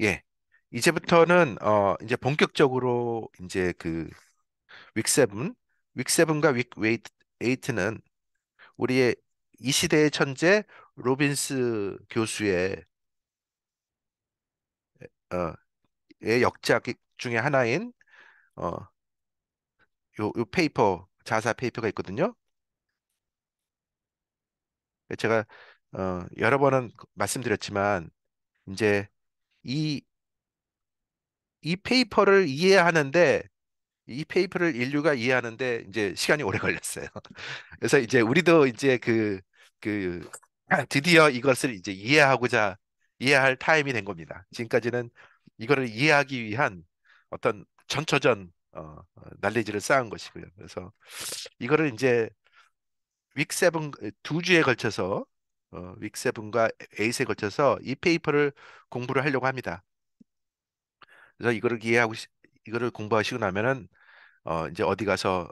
예. 이제부터는 어 이제 본격적으로 이제 그 윅세븐, 윅세븐과 윅웨이트는 에이트 우리의 이 시대의 천재 로빈스 교수의 어, 의 역작 중에 하나인 어, 요, 요 페이퍼 자사 페이퍼가 있거든요. 제가 어, 여러 번은 말씀드렸지만 이제 이, 이 페이퍼를 이해하는데 이 페이퍼를 인류가 이해하는데 이제 시간이 오래 걸렸어요. 그래서 이제 우리도 이제 그, 그, 드디어 이것을 이제 이해하고자 이해할 타임이 된 겁니다. 지금까지는 이거를 이해하기 위한 어떤 전초전 어, 난리지를 어, 쌓은 것이고요. 그래서 이거를 이제 윅 세븐 두 주에 걸쳐서 어, 윅세븐과 에잇에 걸쳐서 이 페이퍼를 공부를 하려고 합니다. 그래서 이거를 이해하고 이거를 공부하시고 나면은 어, 이제 어디 가서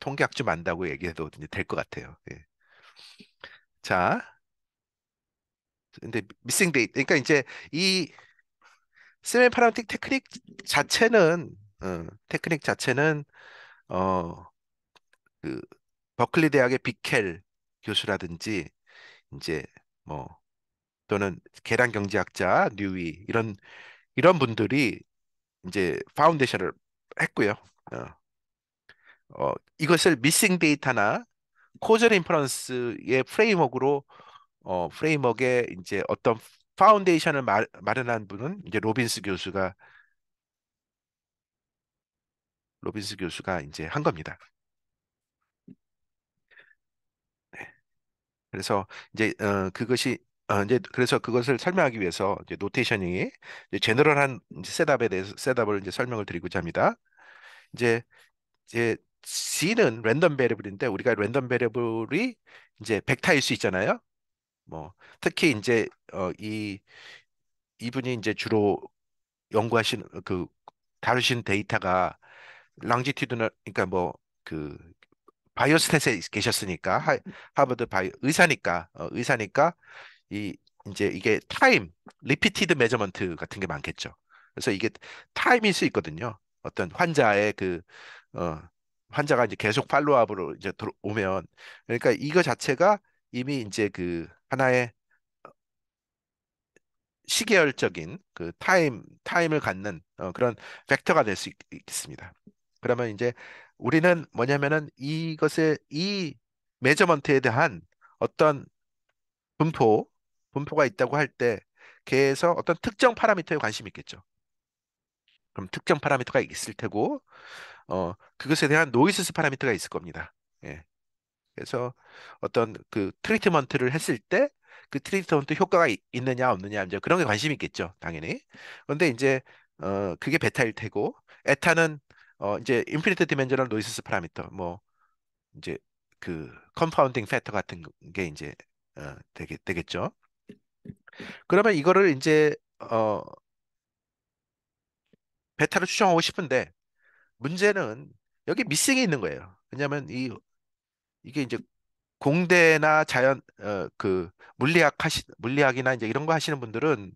통계학 좀 안다고 얘기해도 이제 될것 같아요. 예. 자, 근데 미싱 데이 그러니까 이제 이 세미파라틱 테크닉 자체는 어, 테크닉 자체는 어, 그 버클리 대학의 비켈 교수라든지 이제 뭐 또는 계란 경제학자 뉴이 이런 이런 분들이 이제 파운데이션을 했고요. 어, 어 이것을 미싱 데이터나 코절 인퍼런스의 프레임워크로 어 프레임워크에 이제 어떤 파운데이션을 마, 마련한 분은 이제 로빈스 교수가 로빈스 교수가 이제 한 겁니다. 그래서 이제 어, 그것이 어, 이제 그래서 그것을 설명하기 위해서 이제 노테이션이 이제 제너럴한 이제 셋업에 대해서 셋업을 이제 설명을 드리고자 합니다. 이제 이제 C는 랜덤 베리블인데 우리가 랜덤 베리블이 이제 벡터일 수 있잖아요. 뭐 특히 이제 어, 이 이분이 이제 주로 연구하신 그 다루신 데이터가 랑지티드널 그러니까 뭐그 바이오스탯에 계셨으니까 하, 하버드 바이 의사니까 어, 의사니까 이 이제 이게 타임 리피티드 메저먼트 같은 게 많겠죠. 그래서 이게 타임일 수 있거든요. 어떤 환자의 그 어, 환자가 이제 계속 팔로우업으로 이제 들어오면 그러니까 이거 자체가 이미 이제 그 하나의 시계열적인 그 타임 타임을 갖는 어, 그런 벡터가 될 수 있습니다. 그러면 이제 우리는 뭐냐면은 이것의 이매저먼트에 대한 어떤 분포, 분포가 있다고 할때 걔에서 어떤 특정 파라미터에 관심이 있겠죠. 그럼 특정 파라미터가 있을 테고 어, 그것에 대한 노이즈스 파라미터가 있을 겁니다. 예. 그래서 어떤 그 트리트먼트를 했을 때 그 트리트먼트 효과가 있, 느냐 없느냐 이제 그런 게 관심이 있겠죠. 당연히. 그런데 이제 어, 그게 베타일 테고 에타는 어 이제 인피니트 디멘저널 노이스 파라미터 뭐 이제 그 컴파운딩 팩터 같은 게 이제 어, 되게 되겠죠. 그러면 이거를 이제 어 베타로 추정하고 싶은데 문제는 여기 미싱이 있는 거예요. 왜냐면이 이게 이제 공대나 자연 어, 그 물리학 하시 물리학이나 이제 이런 거 하시는 분들은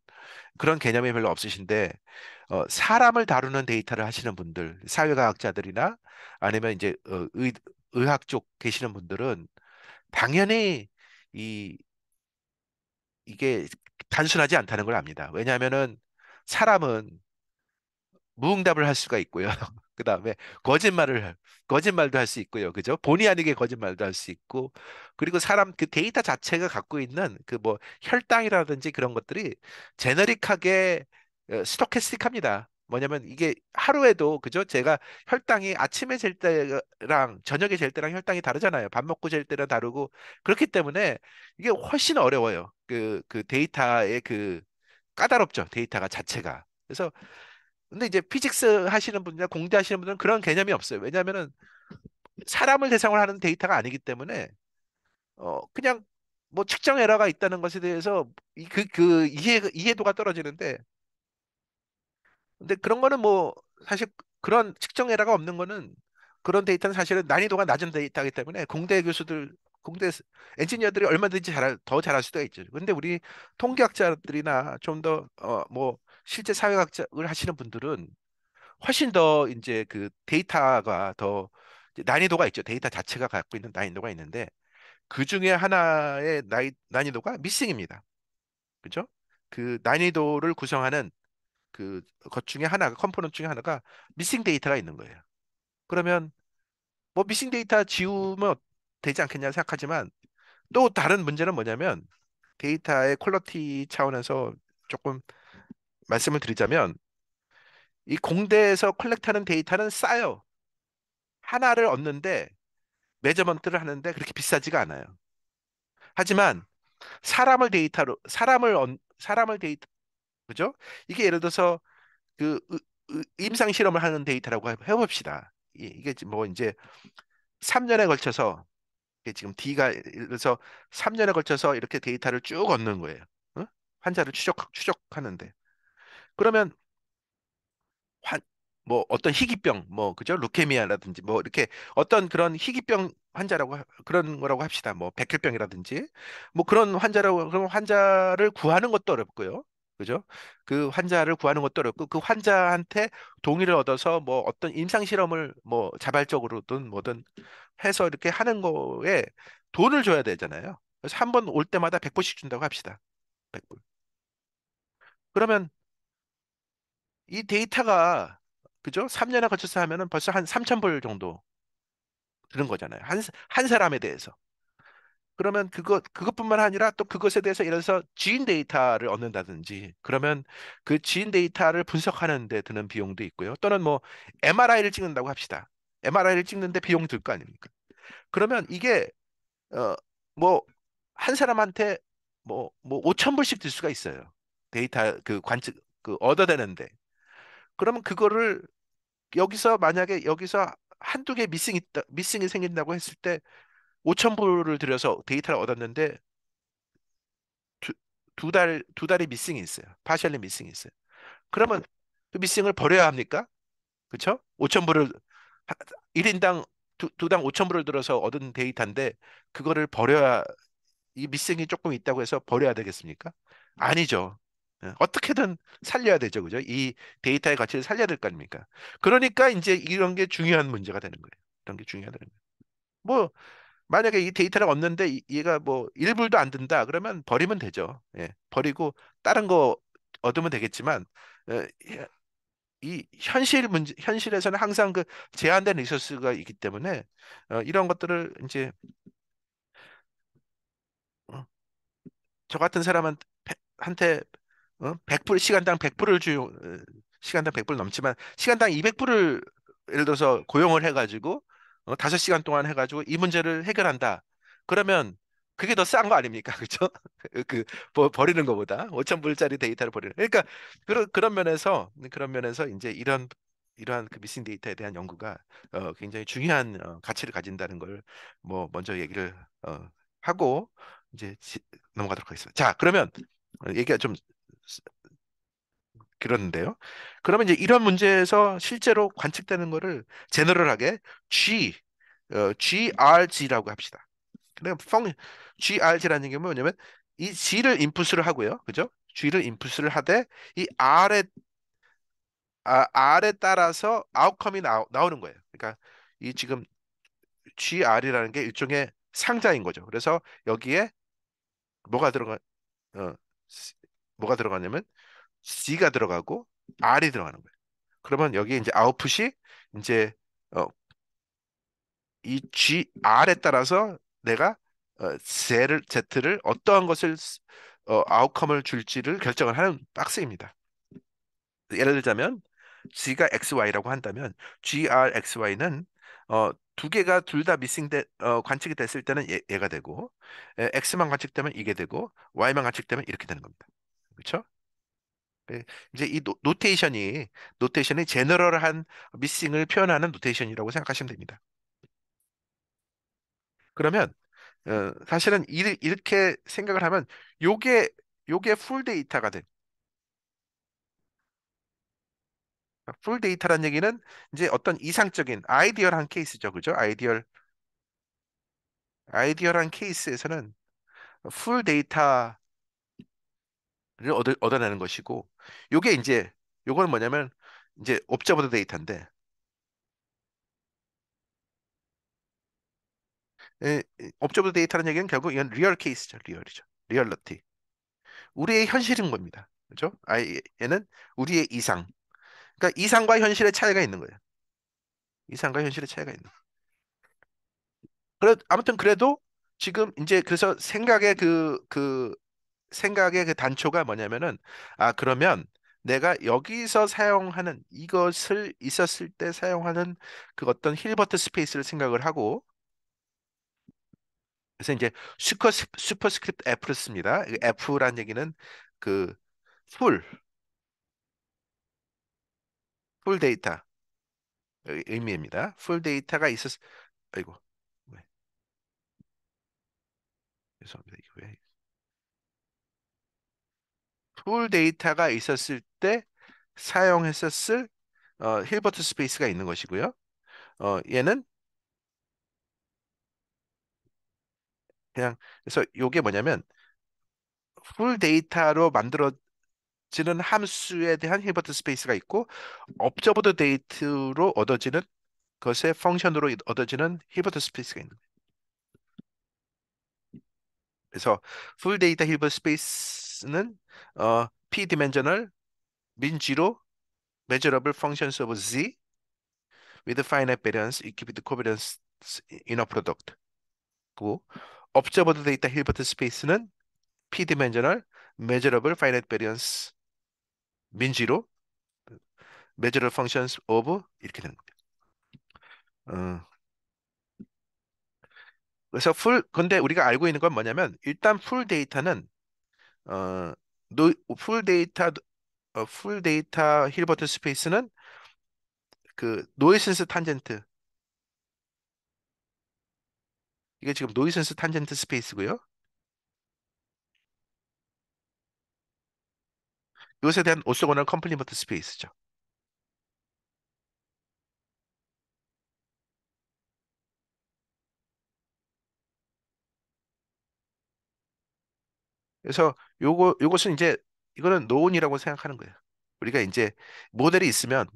그런 개념이 별로 없으신데 어, 사람을 다루는 데이터를 하시는 분들 사회과학자들이나 아니면 이제 어, 의, 의학 쪽 계시는 분들은 당연히 이 이게 단순하지 않다는 걸 압니다. 왜냐하면은 사람은 무응답을 할 수가 있고요. 그 다음에 거짓말을 거짓말도 할 수 있고요, 그죠? 본의 아니게 거짓말도 할 수 있고, 그리고 사람 그 데이터 자체가 갖고 있는 그 뭐 혈당이라든지 그런 것들이 제너릭하게 어, 스토캐스틱합니다. 뭐냐면 이게 하루에도 그죠? 제가 혈당이 아침에 잴 때랑 저녁에 잴 때랑 혈당이 다르잖아요. 밥 먹고 잴 때랑 다르고 그렇기 때문에 이게 훨씬 어려워요. 그그 그 데이터의 그 까다롭죠. 데이터가 자체가. 그래서 근데 이제 피직스 하시는 분이나 공대 하시는 분들은 그런 개념이 없어요. 왜냐하면은 사람을 대상으로 하는 데이터가 아니기 때문에 어 그냥 뭐 측정 에러가 있다는 것에 대해서 그그 그 이해 이해도가 떨어지는데 근데 그런 거는 뭐 사실 그런 측정 에러가 없는 거는 그런 데이터는 사실은 난이도가 낮은 데이터이기 때문에 공대 교수들 공대 엔지니어들이 얼마든지 잘할 더 잘할 수도 있죠. 근데 우리 통계학자들이나 좀 더어뭐 실제 사회과학을 하시는 분들은 훨씬 더 이제 그 데이터가 더 난이도가 있죠. 데이터 자체가 갖고 있는 난이도가 있는데 그 중에 하나의 나이, 난이도가 미싱입니다. 그죠? 그 난이도를 구성하는 그 것 중에 하나가 컴포넌트 중에 하나가 미싱 데이터가 있는 거예요. 그러면 뭐 미싱 데이터 지우면 되지 않겠냐 생각하지만 또 다른 문제는 뭐냐면 데이터의 퀄러티 차원에서 조금 말씀을 드리자면 이 공대에서 컬렉트하는 데이터는 싸요. 하나를 얻는데 매저먼트를 하는데 그렇게 비싸지가 않아요. 하지만 사람을 데이터로 사람을 사람을 데이터 그죠? 이게 예를 들어서 그 임상 실험을 하는 데이터라고 해봅시다. 이게 뭐 이제 3년에 걸쳐서 지금 D가 그래서 3년에 걸쳐서 이렇게 데이터를 쭉 얻는 거예요. 환자를 추적 추적하는데 그러면 환, 뭐 어떤 희귀병 뭐 그죠 루케미아라든지 뭐 이렇게 어떤 그런 희귀병 환자라고 그런 거라고 합시다 뭐 백혈병이라든지 뭐 그런 환자라고 그러면 환자를 구하는 것도 어렵고요 그죠 그 환자를 구하는 것도 어렵고 그 환자한테 동의를 얻어서 뭐 어떤 임상 실험을 뭐 자발적으로든 뭐든 해서 이렇게 하는 거에 돈을 줘야 되잖아요 그래서 한 번 올 때마다 백불씩 준다고 합시다 백불 그러면 이 데이터가 그죠? 3년에 걸쳐서 하면은 벌써 한 3천 불 정도 드는 거잖아요. 한, 한 사람에 대해서. 그러면 그것 그것뿐만 아니라 또 그것에 대해서 예를 들어서 지인 데이터를 얻는다든지 그러면 그 지인 데이터를 분석하는 데 드는 비용도 있고요. 또는 뭐 MRI를 찍는다고 합시다. MRI를 찍는데 비용 들 거 아닙니까? 그러면 이게 어 뭐 한 사람한테 뭐뭐 뭐 5천 뭐 불씩 들 수가 있어요. 데이터 그 관측 그 얻어대는데 그러면 그거를 여기서 만약에 여기서 한두 개 미싱 있다, 미싱이 생긴다고 했을 때 5천 불을 들여서 데이터를 얻었는데 두, 두 달, 두 달이 미싱이 있어요. 파셜리 미싱이 있어요. 그러면 그 미싱을 버려야 합니까? 그렇죠? 5천 불을 1인당 두, 두당 5천 불을 들어서 얻은 데이터인데 그거를 버려야 이 미싱이 조금 있다고 해서 버려야 되겠습니까? 아니죠. 예, 어떻게든 살려야 되죠, 그죠? 이 데이터의 가치를 살려야 될 거 아닙니까? 그러니까 이제 이런 게 중요한 문제가 되는 거예요. 이런 게 중요하다는 거예요. 뭐 만약에 이 데이터를 얻는데 얘가 뭐 1불도 안 든다 그러면 버리면 되죠. 예. 버리고 다른 거 얻으면 되겠지만 어, 예, 이 현실 문제 현실에서는 항상 그 제한된 리소스가 있기 때문에 어, 이런 것들을 이제 어, 저 같은 사람한테 어? 100불 시간당 100불을 주 어, 시간당 100불 넘지만 시간당 200불을 예를 들어서 고용을 해가지고 어, 5시간 동안 해가지고 이 문제를 해결한다. 그러면 그게 더 싼 거 아닙니까? 그죠? 그 버리는 것보다 5천 불짜리 데이터를 버리는. 그러니까 그런 그런 면에서 그런 면에서 이제 이런 이러한 그미싱 데이터에 대한 연구가 어, 굉장히 중요한 어, 가치를 가진다는 걸 뭐 먼저 얘기를 어, 하고 이제 지, 넘어가도록 하겠습니다. 자, 그러면 얘기가 좀 그러는데요. 그러면 이제 이런 문제에서 실제로 관측되는 거를 제너럴하게 G, 어, GRG라고 합시다. 그러 GRG라는 게 뭐냐면 이 G를 인풋을 하고요. 그죠? G를 인풋을 하되 이 R에 아, R에 따라서 아웃컴이 나, 나오는 거예요. 그러니까 이 지금 GR이라는 게 일종의 상자인 거죠. 그래서 여기에 뭐가 들어가 어, 뭐가 들어가냐면 C가 들어가고 R이 들어가는 거예요. 그러면 여기 이제 아웃풋이 이제 어, 이 G R에 따라서 내가 어, Z를 Z를 어떠한 것을 어, 아웃컴을 줄지를 결정을 하는 박스입니다. 예를 들자면 G가 XY라고 한다면 GRXY는 어, 두 개가 둘 다 미싱돼 어, 관측이 됐을 때는 얘, 가 되고 X만 관측되면 이게 되고 Y만 관측되면 이렇게 되는 겁니다. 그렇죠? 이제 이 노, 테이션이 노테이션이 제너럴한 미싱을 표현하는 노테이션이라고 생각하시면 됩니다. 그러면 어, 사실은 이, 이렇게 생각을 하면 요게 요게 풀 데이터가 된. 풀 데이터란 얘기는 이제 어떤 이상적인 아이디얼한 케이스죠. 그죠? 아이디얼 아이디얼한 케이스에서는 풀 데이터 를 얻어, 얻어내는 것이고 요게 이제 요거는 뭐냐면 이제 옵저버드 데이터인데 옵저버드 데이터라는 얘기는 결국 이건 리얼 케이스죠. 리얼이죠. 리얼리티 우리의 현실인 겁니다. 그죠? 아이에는 우리의 이상. 그러니까 이상과 현실의 차이가 있는 거예요. 이상과 현실의 차이가 있는 거예요. 그래, 아무튼 그래도 지금 이제 그래서 생각의 그, 그 생각의 그 단초가 뭐냐면은 아 그러면 내가 여기서 사용하는 이것을 있었을 때 사용하는 그 어떤 힐버트 스페이스를 생각을 하고 그래서 이제 슈퍼 슈퍼스크립트 F를 씁니다. F란 얘기는 그 풀, 풀 데이터 의미입니다. 풀 데이터가 있었, 아이고, 왜? 죄송합니다. 이거 왜? 풀 데이터가 있었을 때 사용했었을 어, 힐버트 스페이스가 있는 것이고요. 어, 얘는 그냥 그래서 이게 뭐냐면 풀 데이터로 만들어지는 함수에 대한 힐버트 스페이스가 있고 업저버드 데이터로 얻어지는 것의 펑션으로 얻어지는 힐버트 스페이스가 있는 거예요. 그래서 풀 데이터 힐버트 스페이스 X는 어, p-dimensional m e n z measurable functions of Z with finite variance equivalent covariance inner product. 그리고 observed 데이터 힐버트 스페이스는 p-dimensional measurable finite variance mean z e r measurable functions of 이렇게 되는 거예 어. 그래서 풀 근데 우리가 알고 있는 건 뭐냐면 일단 풀 데이터는 어, 노, 풀 데이터 어, 풀 데이터 힐버트 스페이스는 그 노이센스 탄젠트 이게 지금 노이센스 탄젠트 스페이스고요. 이것에 대한 오소고널 컴플리먼트 스페이스죠. 그래서 요거 요것은 이제 이거는 노온이라고 생각하는 거예요. 우리가 이제 모델이 있으면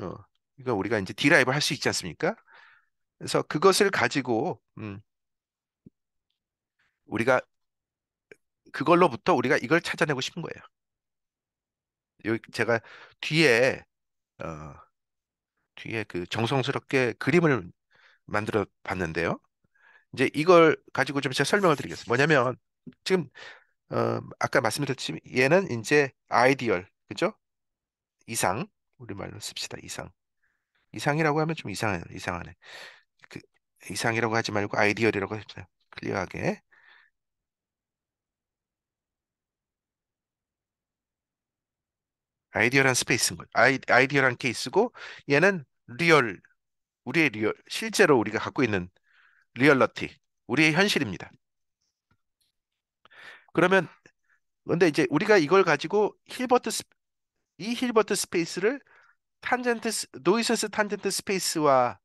어, 이거 우리가 이제 디라이브 할 수 있지 않습니까? 그래서 그것을 가지고 음, 우리가 그걸로부터 우리가 이걸 찾아내고 싶은 거예요. 여 제가 뒤에 어, 뒤에 그 정성스럽게 그림을 만들어 봤는데요. 이제 이걸 가지고 좀 제가 설명을 드리겠습니다. 뭐냐면 지금 어, 아까 말씀드렸지만 얘는 이제 아이디얼 그죠? 이상 우리말로 씁시다 이상 이상이라고 하면 좀 이상해요 이상하네 그, 이상이라고 하지 말고 아이디얼이라고 해주세요. 클리어하게 아이디얼한 스페이스인 거예 아이, 아이디얼한 케이스고 얘는 리얼 우리의 리얼 실제로 우리가 갖고 있는 리얼러티 우리의 현실입니다 그러면 근데 이제 우리가 이걸 가지고 힐버트 이 힐버트 스페이스를 탄젠트 노이센스 탄젠트 스페이스와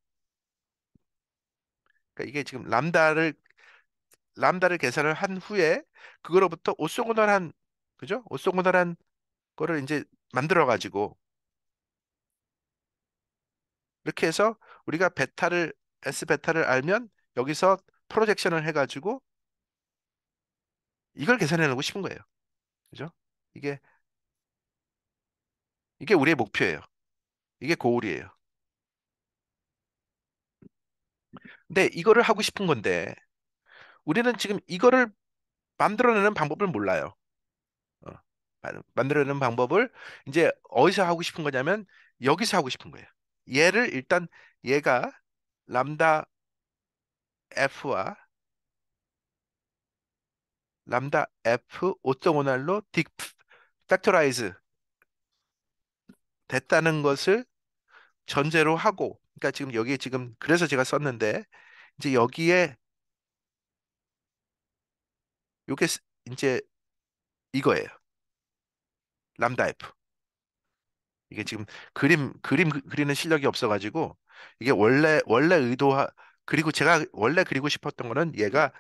그러니까 이게 지금 람다를 람다를 계산을 한 후에 그거로부터 오쏘고널한 그죠? 오쏘고널한 거를 이제 만들어 가지고 이렇게 해서 우리가 베타를 S 베타를 알면 여기서 프로젝션을 해 가지고 이걸 계산해내고 싶은 거예요. 그죠? 이게 이게 우리의 목표예요. 이게 고울이에요. 근데 이거를 하고 싶은 건데 우리는 지금 이거를 만들어내는 방법을 몰라요. 어, 만들어내는 방법을 이제 어디서 하고 싶은 거냐면 여기서 하고 싶은 거예요. 얘를 일단 얘가 람다 f와 람다 f 토5날로딕 팩토라이즈 됐다는 것을 전제로 하고 그러니까 지금 여기 에 지금 그래서 제가 썼는데 이제 여기에 요게 이제 이거예요. 람다 F. 이게 지금 그림 그림 그, 그리는 실력이 없어 가지고 이게 원래 원래 의도하 그리고 제가 원래 그리고 싶었던 거는 얘가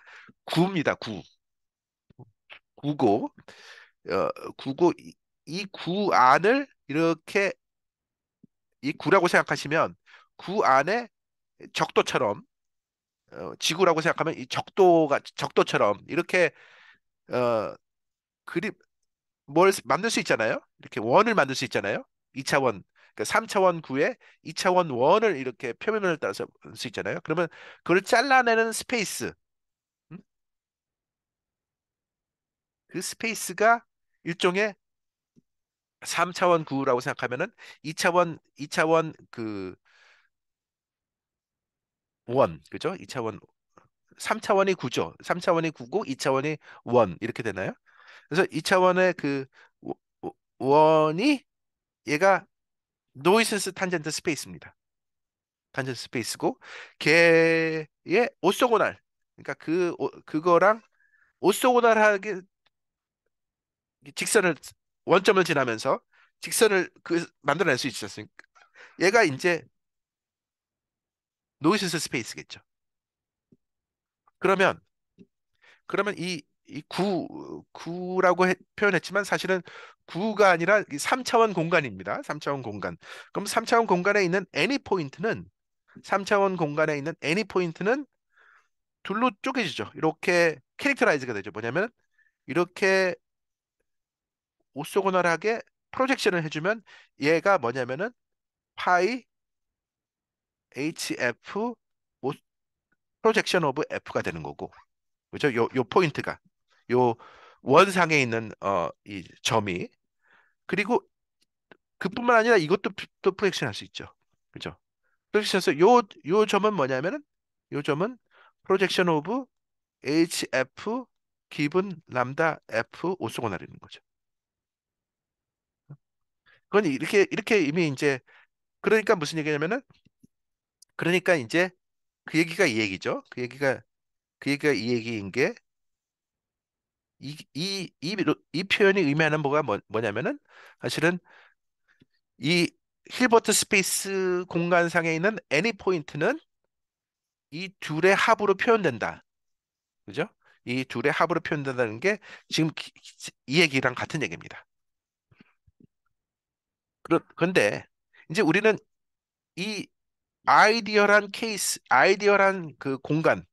구입니다. 구. 구고 어, 구고 이, 이구 안을 이렇게 이 구라고 생각하시면 구 안에 적도처럼 어, 지구라고 생각하면 이 적도가 적도처럼 이렇게 어, 그립 뭘 만들 수 있잖아요. 이렇게 원을 만들 수 있잖아요. 이차원 그러니까 3차원 구에 이차원 원을 이렇게 표면을 따라서 수 있잖아요. 그러면 그걸 잘라내는 스페이스 그 스페이스가 일종의 3차원 구라고 생각하면은 2차원 2차원 그 원, 그죠? 2차원 3차원이 구죠. 3차원이 구고 2차원이 원 이렇게 되나요? 그래서 2차원의 그 원이 얘가 노이센스 탄젠트 스페이스입니다. 탄젠트 스페이스고 걔의 오소고날 그러니까 그 오, 그거랑 오소고날하게 직선을 원점을 지나면서 직선을 그 만들어낼 수 있지 않습니까? 얘가 이제 노이센스 스페이스겠죠. 그러면 그러면 이, 이 구, 구라고 해, 표현했지만 사실은 구가 아니라 3차원 공간입니다. 3차원 공간. 그럼 3차원 공간에 있는 애니 포인트는 3차원 공간에 있는 애니 포인트는 둘로 쪼개지죠. 이렇게 캐릭터라이즈가 되죠. 뭐냐면 이렇게 오소고널하게 프로젝션을 해주면 얘가 뭐냐면은 파이 HF 오, 프로젝션 오브 F가 되는 거고 그죠? 요, 요 포인트가 요 원상에 있는 어, 이 점이 그리고 그뿐만 아니라 이것도 또 프로젝션 할 수 있죠. 그죠? 프로젝션에서 요, 요 점은 뭐냐면은 요 점은 프로젝션 오브 HF 기분 람다 F 오소고널이는 거죠. 그건 이렇게 이렇게 이미 이제 그러니까 무슨 얘기냐면은 그러니까 이제 그 얘기가 이 얘기죠. 그 얘기가 그 얘기가 이 얘기인 게 이 이이이 표현이 의미하는 뭐가 뭐, 뭐냐면은 사실은 이 힐버트 스페이스 공간상에 있는 애니 포인트는 이 둘의 합으로 표현된다. 그죠? 이 둘의 합으로 표현된다는 게 지금 이 얘기랑 같은 얘기입니다. 그런데 이제 우리는 이 아이디어란 케이스, 아이디어란 그 공간,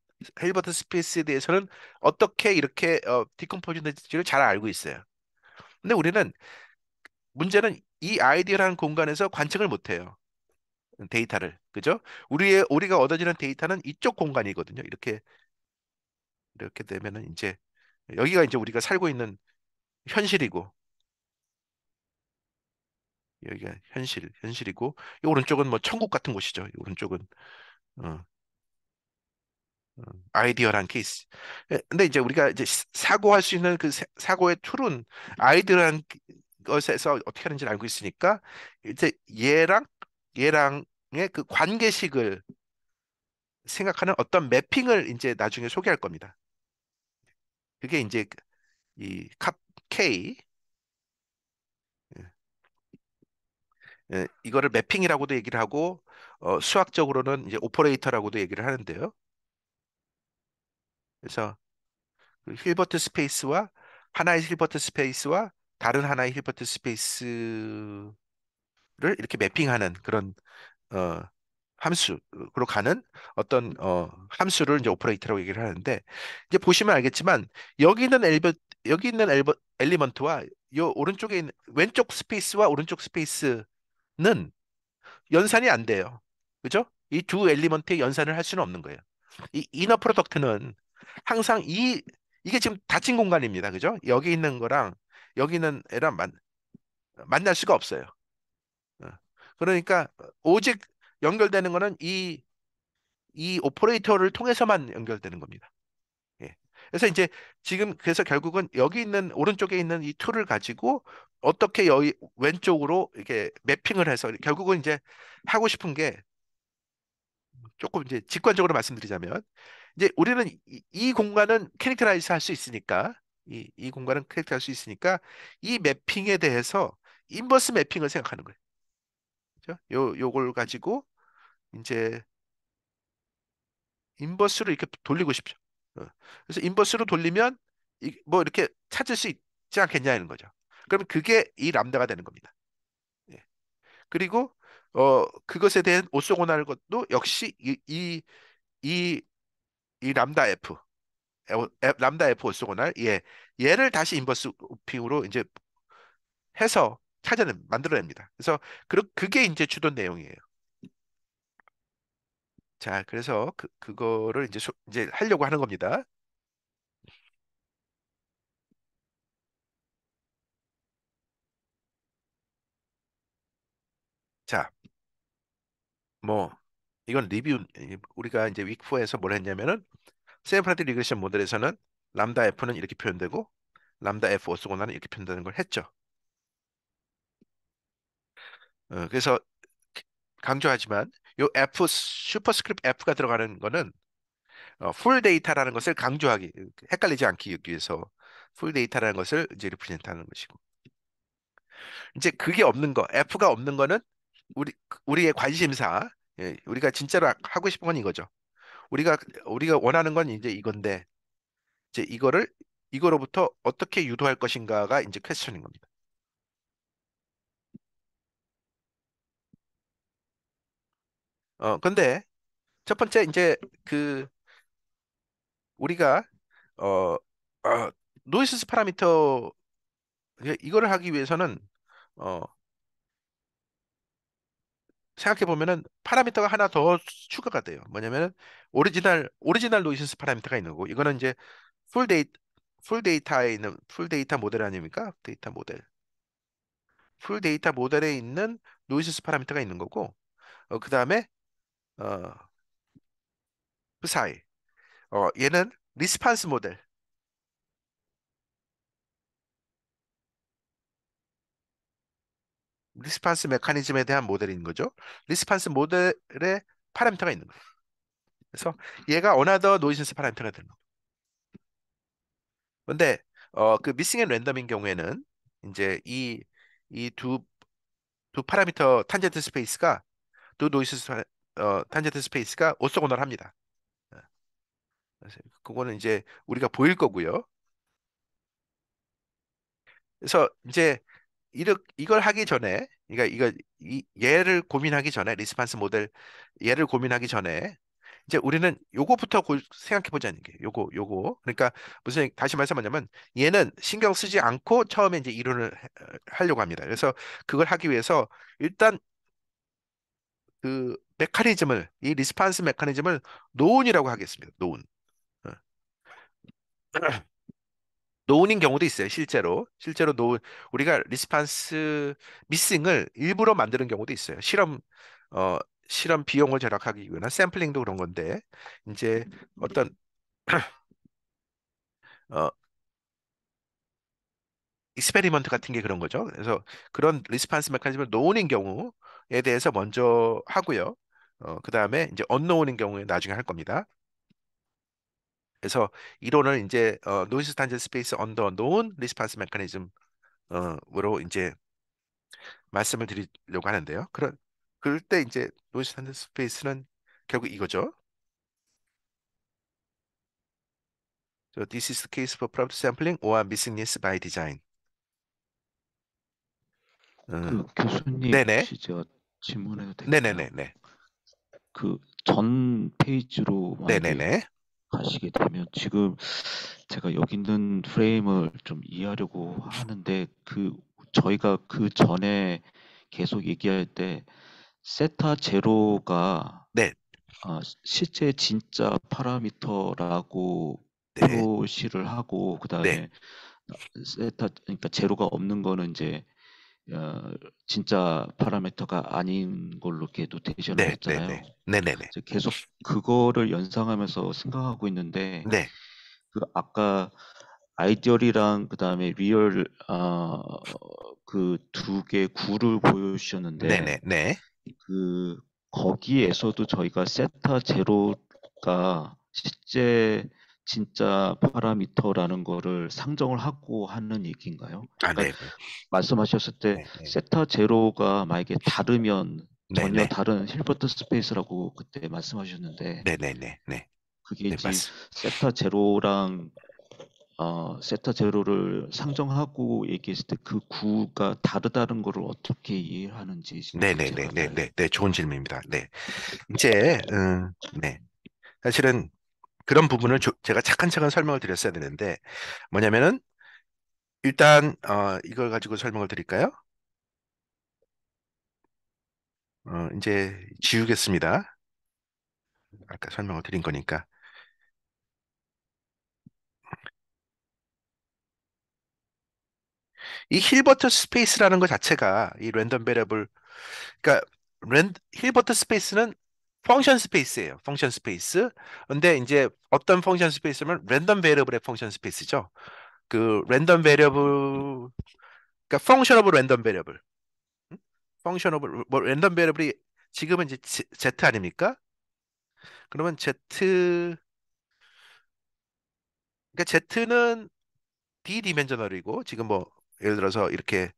헬버트 스페이스에 대해서는 어떻게 이렇게 어, 디컴포징 될지를 잘 알고 있어요. 근데 우리는 문제는 이아이디어란 공간에서 관측을 못 해요. 데이터를. 그죠? 우리의 우리가 얻어지는 데이터는 이쪽 공간이거든요. 이렇게 이렇게 되면은 이제 여기가 이제 우리가 살고 있는 현실이고 여기가 현실, 현실이고 이 오른쪽은 뭐 천국 같은 곳이죠. 이 오른쪽은 어, 어 아이디어란 케이스. 예, 근데 이제 우리가 이제 사고할 수 있는 그 사고의 툴은 아이디어란 것에서 어떻게 하는지 알고 있으니까 이제 얘랑 얘랑의 그 관계식을 생각하는 어떤 매핑을 이제 나중에 소개할 겁니다. 그게 이제 이카 K 예, 이거를 매핑이라고도 얘기를 하고 어, 수학적으로는 이제 오퍼레이터라고도 얘기를 하는데요. 그래서 그 힐버트 스페이스와 하나의 힐버트 스페이스와 다른 하나의 힐버트 스페이스를 이렇게 매핑하는 그런 어, 함수로 가는 어떤 어, 함수를 이제 오퍼레이터라고 얘기를 하는데 이제 보시면 알겠지만 여기 있는 엘버 여기 있는 엘버 엘리먼트와 요 오른쪽에 있는 왼쪽 스페이스와 오른쪽 스페이스 는 연산이 안 돼요. 그죠? 이 두 엘리먼트의 연산을 할 수는 없는 거예요. 이 이너 프로덕트는 항상 이 이게 지금 닫힌 공간입니다. 그죠? 여기 있는 거랑 여기 있는 애랑 만, 만날 수가 없어요. 어. 그러니까 오직 연결되는 거는 이, 이 오퍼레이터를 통해서만 연결되는 겁니다. 그래서 이제 지금 그래서 결국은 여기 있는 오른쪽에 있는 이 툴을 가지고 어떻게 여기 왼쪽으로 이렇게 매핑을 해서 결국은 이제 하고 싶은 게 조금 이제 직관적으로 말씀드리자면 이제 우리는 이, 이 공간은 캐릭터라이즈 할 수 있으니까 이, 이 공간은 캐릭터 할 수 있으니까 이 매핑에 대해서 인버스 매핑을 생각하는 거예요. 그죠? 요 요걸 가지고 이제 인버스로 이렇게 돌리고 싶죠. 어. 그래서 인버스로 돌리면 뭐 이렇게 찾을 수 있지 않겠냐 는 거죠. 그러 그게 이 람다가 되는 겁니다. 예. 그리고 어 그것에 대한 오쏘고날 것도 역시 이 이이이 람다 F 어, 람다 F 오쏘고날 예 얘를 다시 인버스 오핑으로 이제 해서 찾아낸 만들어냅니다. 그래서 그 그게 이제 주된 내용이에요. 자, 그래서 그, 그거를 이제 소, 이제 하려고 하는 겁니다. 자, 뭐 이건 리뷰 우리가 이제 윅4에서 뭘 했냐면은 세이프라티 리그레션 모델에서는 람다 F는 이렇게 표현되고 람다 F 오스고나는 이렇게 표현되는 걸 했죠. 어, 그래서 강조하지만 요 F 슈퍼스크립트 F가 들어가는 거는 어, 풀 데이터라는 것을 강조하기 헷갈리지 않기 위해서 풀 데이터라는 것을 이제 리프젠트하는 것이고 이제 그게 없는 거 F가 없는 거는 우리 우리의 관심사 예, 우리가 진짜로 하고 싶은 건 이거죠. 우리가 우리가 원하는 건 이제 이건데 이제 이거를 이거로부터 어떻게 유도할 것인가가 이제 퀘스천인 겁니다. 어, 근데 첫 번째 이제 그 우리가 어, 어 노이스 파라미터 이거를 하기 위해서는 어 생각해 보면은 파라미터가 하나 더 추가가 돼요. 뭐냐면은 오리지널 오리지널 노이센스 파라미터가 있는 거고 이거는 이제 풀 데이 풀 데이터에 있는 풀 데이터 모델 아닙니까? 데이터 모델. 풀 데이터 모델에 있는 노이센스 파라미터가 있는 거고 어, 그다음에 어, 그 사이. 어, 얘는 리스판스 모델. 리스판스 메커니즘에 대한 모델인 거죠. 리스판스 모델의 파라미터가 있는 거예요. 그래서 얘가 어나더 노이센스 파라미터가 되는 거예요. 근데 어, 그 미싱 앤 랜덤인 경우에는 이제 이 이 두 두 파라미터 탄젠트 스페이스가 두 노이센스 어, 탄젠트 스페이스가 오쏘고널합니다. 어, 그거는 이제 우리가 보일 거고요. 그래서 이제 이렇 이걸 하기 전에 그러니까 이거 이, 얘를 고민하기 전에 리스판스 모델 얘를 고민하기 전에 이제 우리는 요거부터 생각해 보자는 게 요거 요거 그러니까 무슨 다시 말씀하자면 얘는 신경 쓰지 않고 처음에 이제 이론을 어, 하려고 합니다. 그래서 그걸 하기 위해서 일단 그 메커니즘을 이 리스판스 메커니즘을 노운이라고 하겠습니다. 노운. 어. 노운인 경우도 있어요. 실제로 실제로 노운 우리가 리스판스 미싱을 일부러 만드는 경우도 있어요. 실험 어 실험 비용을 절약하기 위한 샘플링도 그런 건데 이제 어떤 어 익스페리먼트 같은 게 그런 거죠. 그래서 그런 리스판스 메커니즘을 노은인 경우에 대해서 먼저 하고요. 어, 그 다음에 이제 언노운인 경우에 나중에 할 겁니다. 그래서 이론을 이제 어, 노이즈 탄젠 스페이스 언더 노은 리스판스 메커니즘으로 이제 말씀을 드리려고 하는데요. 그런 그럴 때 이제 노이즈 탄젠 스페이스는 결국 이거죠. So this is the case for prompt sampling or missing n e s s by design. 그 음. 교수님 네네. 혹시 제가 질문해도 될까요? 네네네네. 그 전 페이지로 만약에 네네네. 가시게 되면 지금 제가 여기 있는 프레임을 좀 이해하려고 하는데 그 저희가 그 전에 계속 얘기할 때 세타 제로가 네. 아, 실제 진짜 파라미터라고 네. 표시를 하고 그다음에 네. 세타 그러니까 제로가 없는 거는 이제 어, 진짜 파라미터가 아닌 걸로 계렇게 노테이션을 네, 네, 했잖아요. 네, 네, 네, 계속 그거를 연상하면서 생각하고 있는데 네. 그 아까 아이디얼이랑 그다음에 리얼 어, 그두 개 구를 보여주셨는데 네, 네, 그 거기에서도 저희가 세타 제로가 실제 진짜 파라미터라는 거를 상정을 하고 하는 얘기인가요? 아, 그러니까 네, 네. 말씀하셨을 때 네네. 네. 세타 제로가 만약에 다르면 네, 전혀 네 다른 힐버트 스페이스라고 그때 말씀하셨는데 네네네. 네. 그게 네, 이제 세타 제로랑 어, 세타 제로를 상정하고 얘기했을 때 그 구가 다르다는 것을 어떻게 이해하는지 네네네네네 네, 좋은 질문입니다. 네 이제 음, 네 사실은 그런 부분을 조, 제가 차근차근 설명을 드렸어야 되는데 뭐냐면은 일단 어, 이걸 가지고 설명을 드릴까요? 어, 이제 지우겠습니다. 아까 설명을 드린 거니까. 이 힐버트 스페이스라는 것 자체가 이 랜덤 베리블 그러니까 랜, 힐버트 스페이스는 펑션 스페이스예요. 펑션 스페이스. 근데 이제 어떤 펑션 스페이스면 랜덤 베리어블의 펑션 스페이스죠. 그 랜덤 베리어블 그러니까 펑션 오브 랜덤 베리어블. 펑션 오브 뭐 랜덤 베리어블이 지금은 이제 Z 아닙니까? 그러면 Z 그러니까 Z는 D 디멘셔널이고 지금 뭐 예를 들어서 이렇게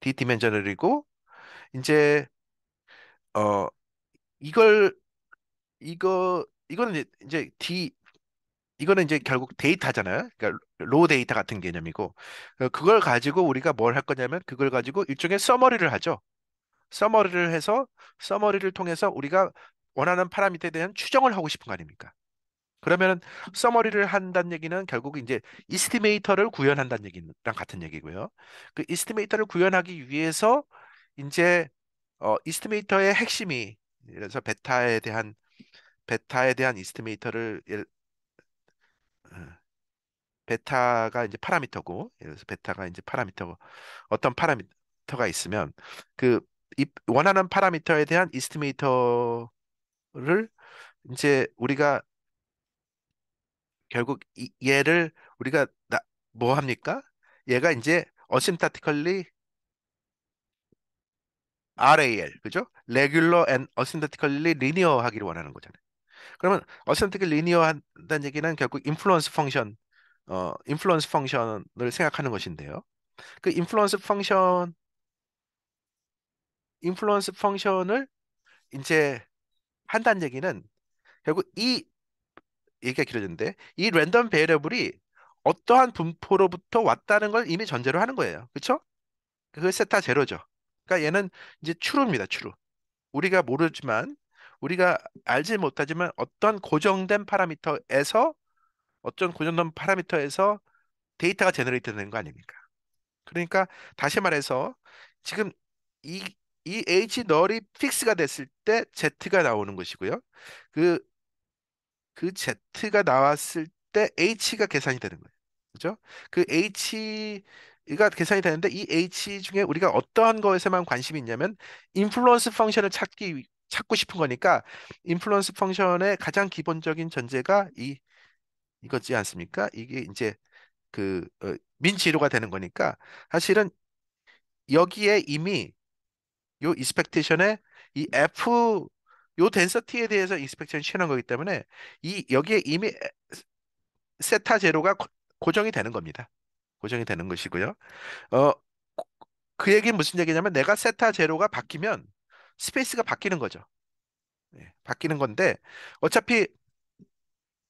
D 디멘셔널이고 이제 어 이걸 이거 이거는 이제 D 이거는 이제 결국 데이터잖아요. 그러니까 로 데이터 같은 개념이고 어, 그걸 가지고 우리가 뭘 할 거냐면 그걸 가지고 일종의 서머리를 하죠. 서머리를 해서 서머리를 통해서 우리가 원하는 파라미터에 대한 추정을 하고 싶은 거 아닙니까? 그러면은 서머리를 한다는 얘기는 결국 이제 이스티메이터를 구현한다는 얘기랑 같은 얘기고요. 그 이스티메이터를 구현하기 위해서 이제 어 이스티메이터의 핵심이 예를 들어서 베타에 대한 베타에 대한 이스티메이터를 어, 베타가 이제 파라미터고 예를 들어서 베타가 이제 파라미터고 어떤 파라미터가 있으면 그 원하는 파라미터에 대한 이스티메이터를 이제 우리가 결국 얘를 우리가 나, 뭐 합니까? 얘가 이제 어심타티컬리 RAL 그죠? Regular and asymptotically linear 하기를 원하는 거잖아요. 그러면 asymptotically linear 한다는 얘기는 결국 influence function 어 influence function을 생각하는 것인데요. 그 influence function influence function을 이제 한다는 얘기는 결국 이 얘기가 길어졌는데 이 랜덤 베이러블이 어떠한 분포로부터 왔다는 걸 이미 전제로 하는 거예요. 그렇죠? 그 세타 제로죠. 그러니까 얘는 이제 추루입니다. 추루. 우리가 모르지만 우리가 알지 못하지만 어떤 고정된 파라미터에서 어떤 고정된 파라미터에서 데이터가 제너레이트 되는 거 아닙니까? 그러니까 다시 말해서 지금 이, 이 H 널이 픽스가 됐을 때 Z가 나오는 것이고요. 그, 그 Z가 나왔을 때 H가 계산이 되는 거예요. 그죠? 그 H 이가 계산이 되는데 이 h 중에 우리가 어떠한 것에만 관심이 있냐면 인플루언스 펑션을 찾기 찾고 싶은 거니까 인플루언스 펑션의 가장 기본적인 전제가 이 이거지 않습니까? 이게 이제 그 어, 민지로가 되는 거니까 사실은 여기에 이미 요 이스펙테이션에 이 f 요 덴서티에 대해서 이스펙션 실현한 거기 때문에 이 여기에 이미 세타 제로가 고정이 되는 겁니다. 고정이 되는 것이고요. 어, 그 얘기는 무슨 얘기냐면 내가 세타 제로가 바뀌면 스페이스가 바뀌는 거죠. 예, 바뀌는 건데 어차피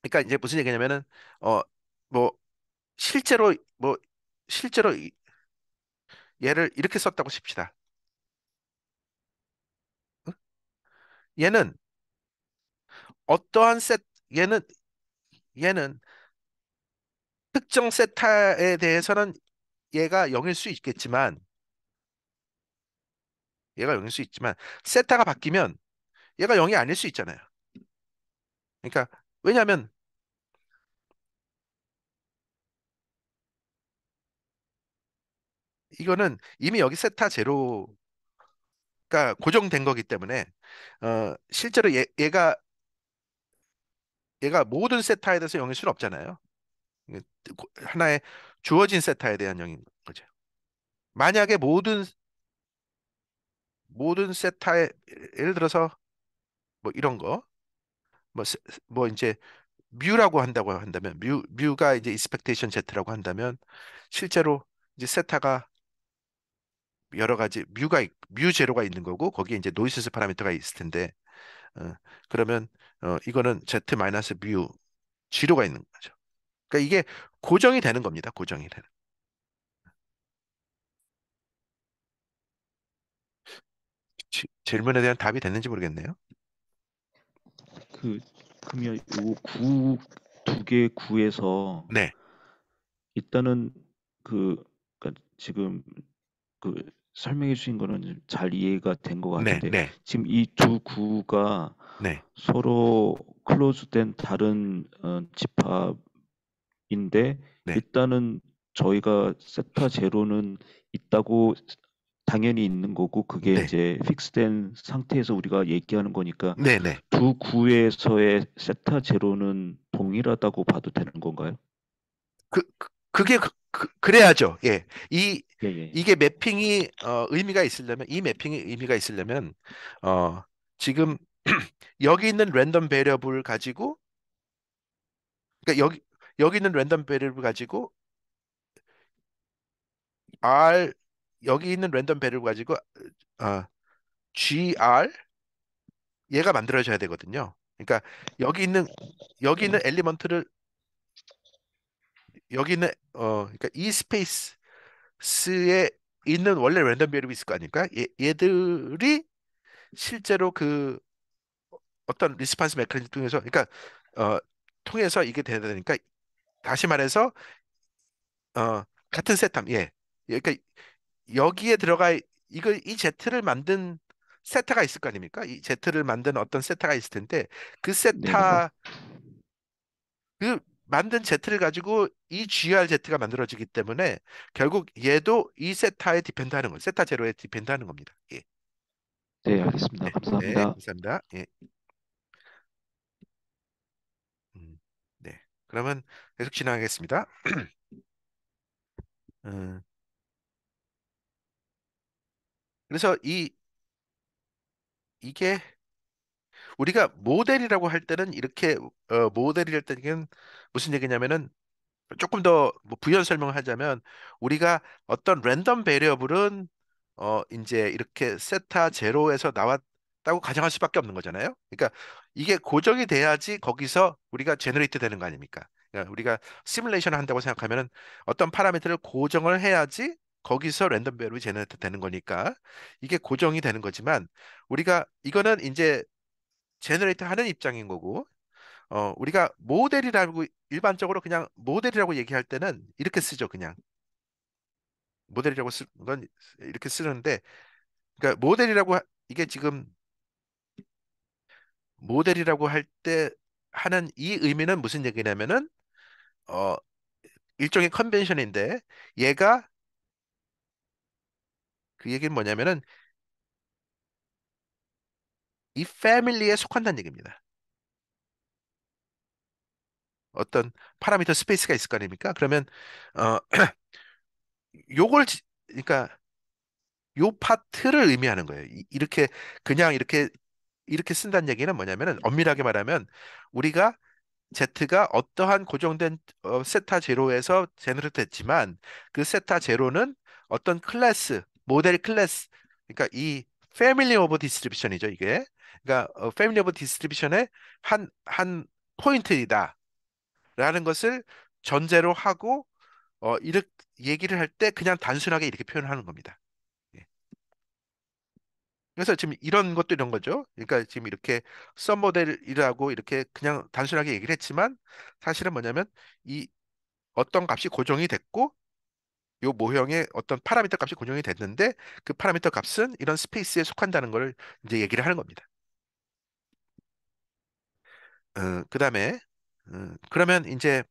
그러니까 이제 무슨 얘기냐면은 어 뭐 실제로 뭐 실제로 얘를 이렇게 썼다고 칩시다. 얘는 어떠한 셋 얘는 얘는 특정 세타에 대해서는 얘가 0일 수 있겠지만 얘가 0일 수 있지만 세타가 바뀌면 얘가 0이 아닐 수 있잖아요. 그러니까 왜냐하면 이거는 이미 여기 세타 제로가 고정된 거기 때문에 어, 실제로 얘, 얘가 얘가 모든 세타에 대해서 0일 수는 없잖아요. 예, 하나의 주어진 세타에 대한 영인 거죠. 만약에 모든 모든 세타에 예를 들어서 뭐 이런 거 뭐뭐 뭐 이제 뮤라고 한다고 한다면 뮤 뮤가 이제 expectation z라고 한다면 실제로 이제 세타가 여러 가지 뮤가 뮤 제로가 있는 거고 거기에 이제 노이즈 파라미터가 있을 텐데 어, 그러면 어, 이거는 z 마이너스 뮤 지로가 있는 거죠. 그러니까 이게 고정이 되는 겁니다. 고정이 되는. 지, 질문에 대한 답이 됐는지 모르겠네요. 그 그러면 요구두개 구에서 네. 일단은 그 그러니까 지금 그 설명해 주신 거는 잘 이해가 된것 네, 같은데 네, 네. 지금 이 두 구가 네. 서로 클로즈된 다른 어, 집합 인데 네. 일단은 저희가 세타 음. 제로는 있다고 당연히 있는 거고 그게 네. 이제 픽스된 상태에서 우리가 얘기하는 거니까 네, 네. 두 구에서의 세타 제로는 동일하다고 봐도 되는 건가요? 그, 그 그게 그, 그, 그래야죠. 예. 이 예, 예. 이게 매핑이 어, 의미가 있으려면 이 매핑이 의미가 있으려면 어, 지금 여기 있는 랜덤 베리어블 가지고 그러니까 여기 여기 있는 랜덤 베리를 가지고 R 여기 있는 랜덤 베리를 가지고 아, GR 얘가 만들어져야 되거든요. 그러니까 여기 있는 여기 있는 엘리먼트를 여기 있는 어 그러니까 이 스페이스에 있는 원래 랜덤 베리이 있을 거아닐까 얘, 얘들이 실제로 그 어떤 리스판스 메커니즘 통해서 그러니까 어 통해서 이게 되다 되니까 다시 말해서 어, 같은 세탐. 예. 예 그러니까 여기에 들어가 이거 이 제트를 만든 세타가 있을 거 아닙니까? 이 제트를 만든 어떤 세타가 있을 텐데 그 세타 네, 그 만든 제트를 가지고 이 GRZ가 만들어지기 때문에 결국 얘도 이 세타에 디펜드 하는 거 세타 제로에 디펜드 하는 겁니다. 예. 네, 알겠습니다. 네, 감사합니다. 네, 감사합니다. 예. 그러면 계속 진행하겠습니다. 음. 그래서 이 이게 우리가 모델이라고 할 때는 이렇게 어, 모델이랄 때는 무슨 얘기냐면은 조금 더 뭐 부연 설명을 하자면 우리가 어떤 랜덤 베리어블은 어 이제 이렇게 세타 제로에서 나왔 있다고 가정할 수밖에 없는 거잖아요. 그러니까 이게 고정이 돼야지 거기서 우리가 제너레이트 되는 거 아닙니까? 그러니까 우리가 시뮬레이션을 한다고 생각하면 어떤 파라미터를 고정을 해야지 거기서 랜덤 배열이 제너레이트 되는 거니까 이게 고정이 되는 거지만 우리가 이거는 이제 제너레이트 하는 입장인 거고 어 우리가 모델이라고 일반적으로 그냥 모델이라고 얘기할 때는 이렇게 쓰죠 그냥 모델이라고 쓰는 건 이렇게 쓰는데 그러니까 모델이라고 이게 지금 모델이라고 할 때 하는 이 의미는 무슨 얘기냐면은 어 일종의 컨벤션인데 얘가 그 얘기는 뭐냐면은 이 패밀리에 속한다는 얘기입니다. 어떤 파라미터 스페이스가 있을 거 아닙니까? 그러면 어 요걸 그러니까 요 파트를 의미하는 거예요. 이렇게 그냥 이렇게 이렇게 쓴다는 얘기는 뭐냐면은 엄밀하게 말하면 우리가 Z가 어떠한 고정된 어, 세타 제로에서 제너레 됐지만 그 세타 제로는 어떤 클래스, 모델 클래스 그러니까 이 패밀리 오브 디스트리뷰션이죠, 이게. 그러니까 어, 패밀리 오브 디스트리뷰션의 한 한 포인트이다라는 것을 전제로 하고 어, 이렇게 얘기를 할 때 그냥 단순하게 이렇게 표현하는 겁니다. 그래서 지금 이런 것도 이런 거죠. 그러니까 지금 이렇게 썸 모델이라고 이렇게 그냥 단순하게 얘기를 했지만 사실은 뭐냐면 이 어떤 값이 고정이 됐고 이 모형의 어떤 파라미터 값이 고정이 됐는데 그 파라미터 값은 이런 스페이스에 속한다는 걸 이제 얘기를 하는 겁니다. 어, 그 다음에 어, 그러면 이제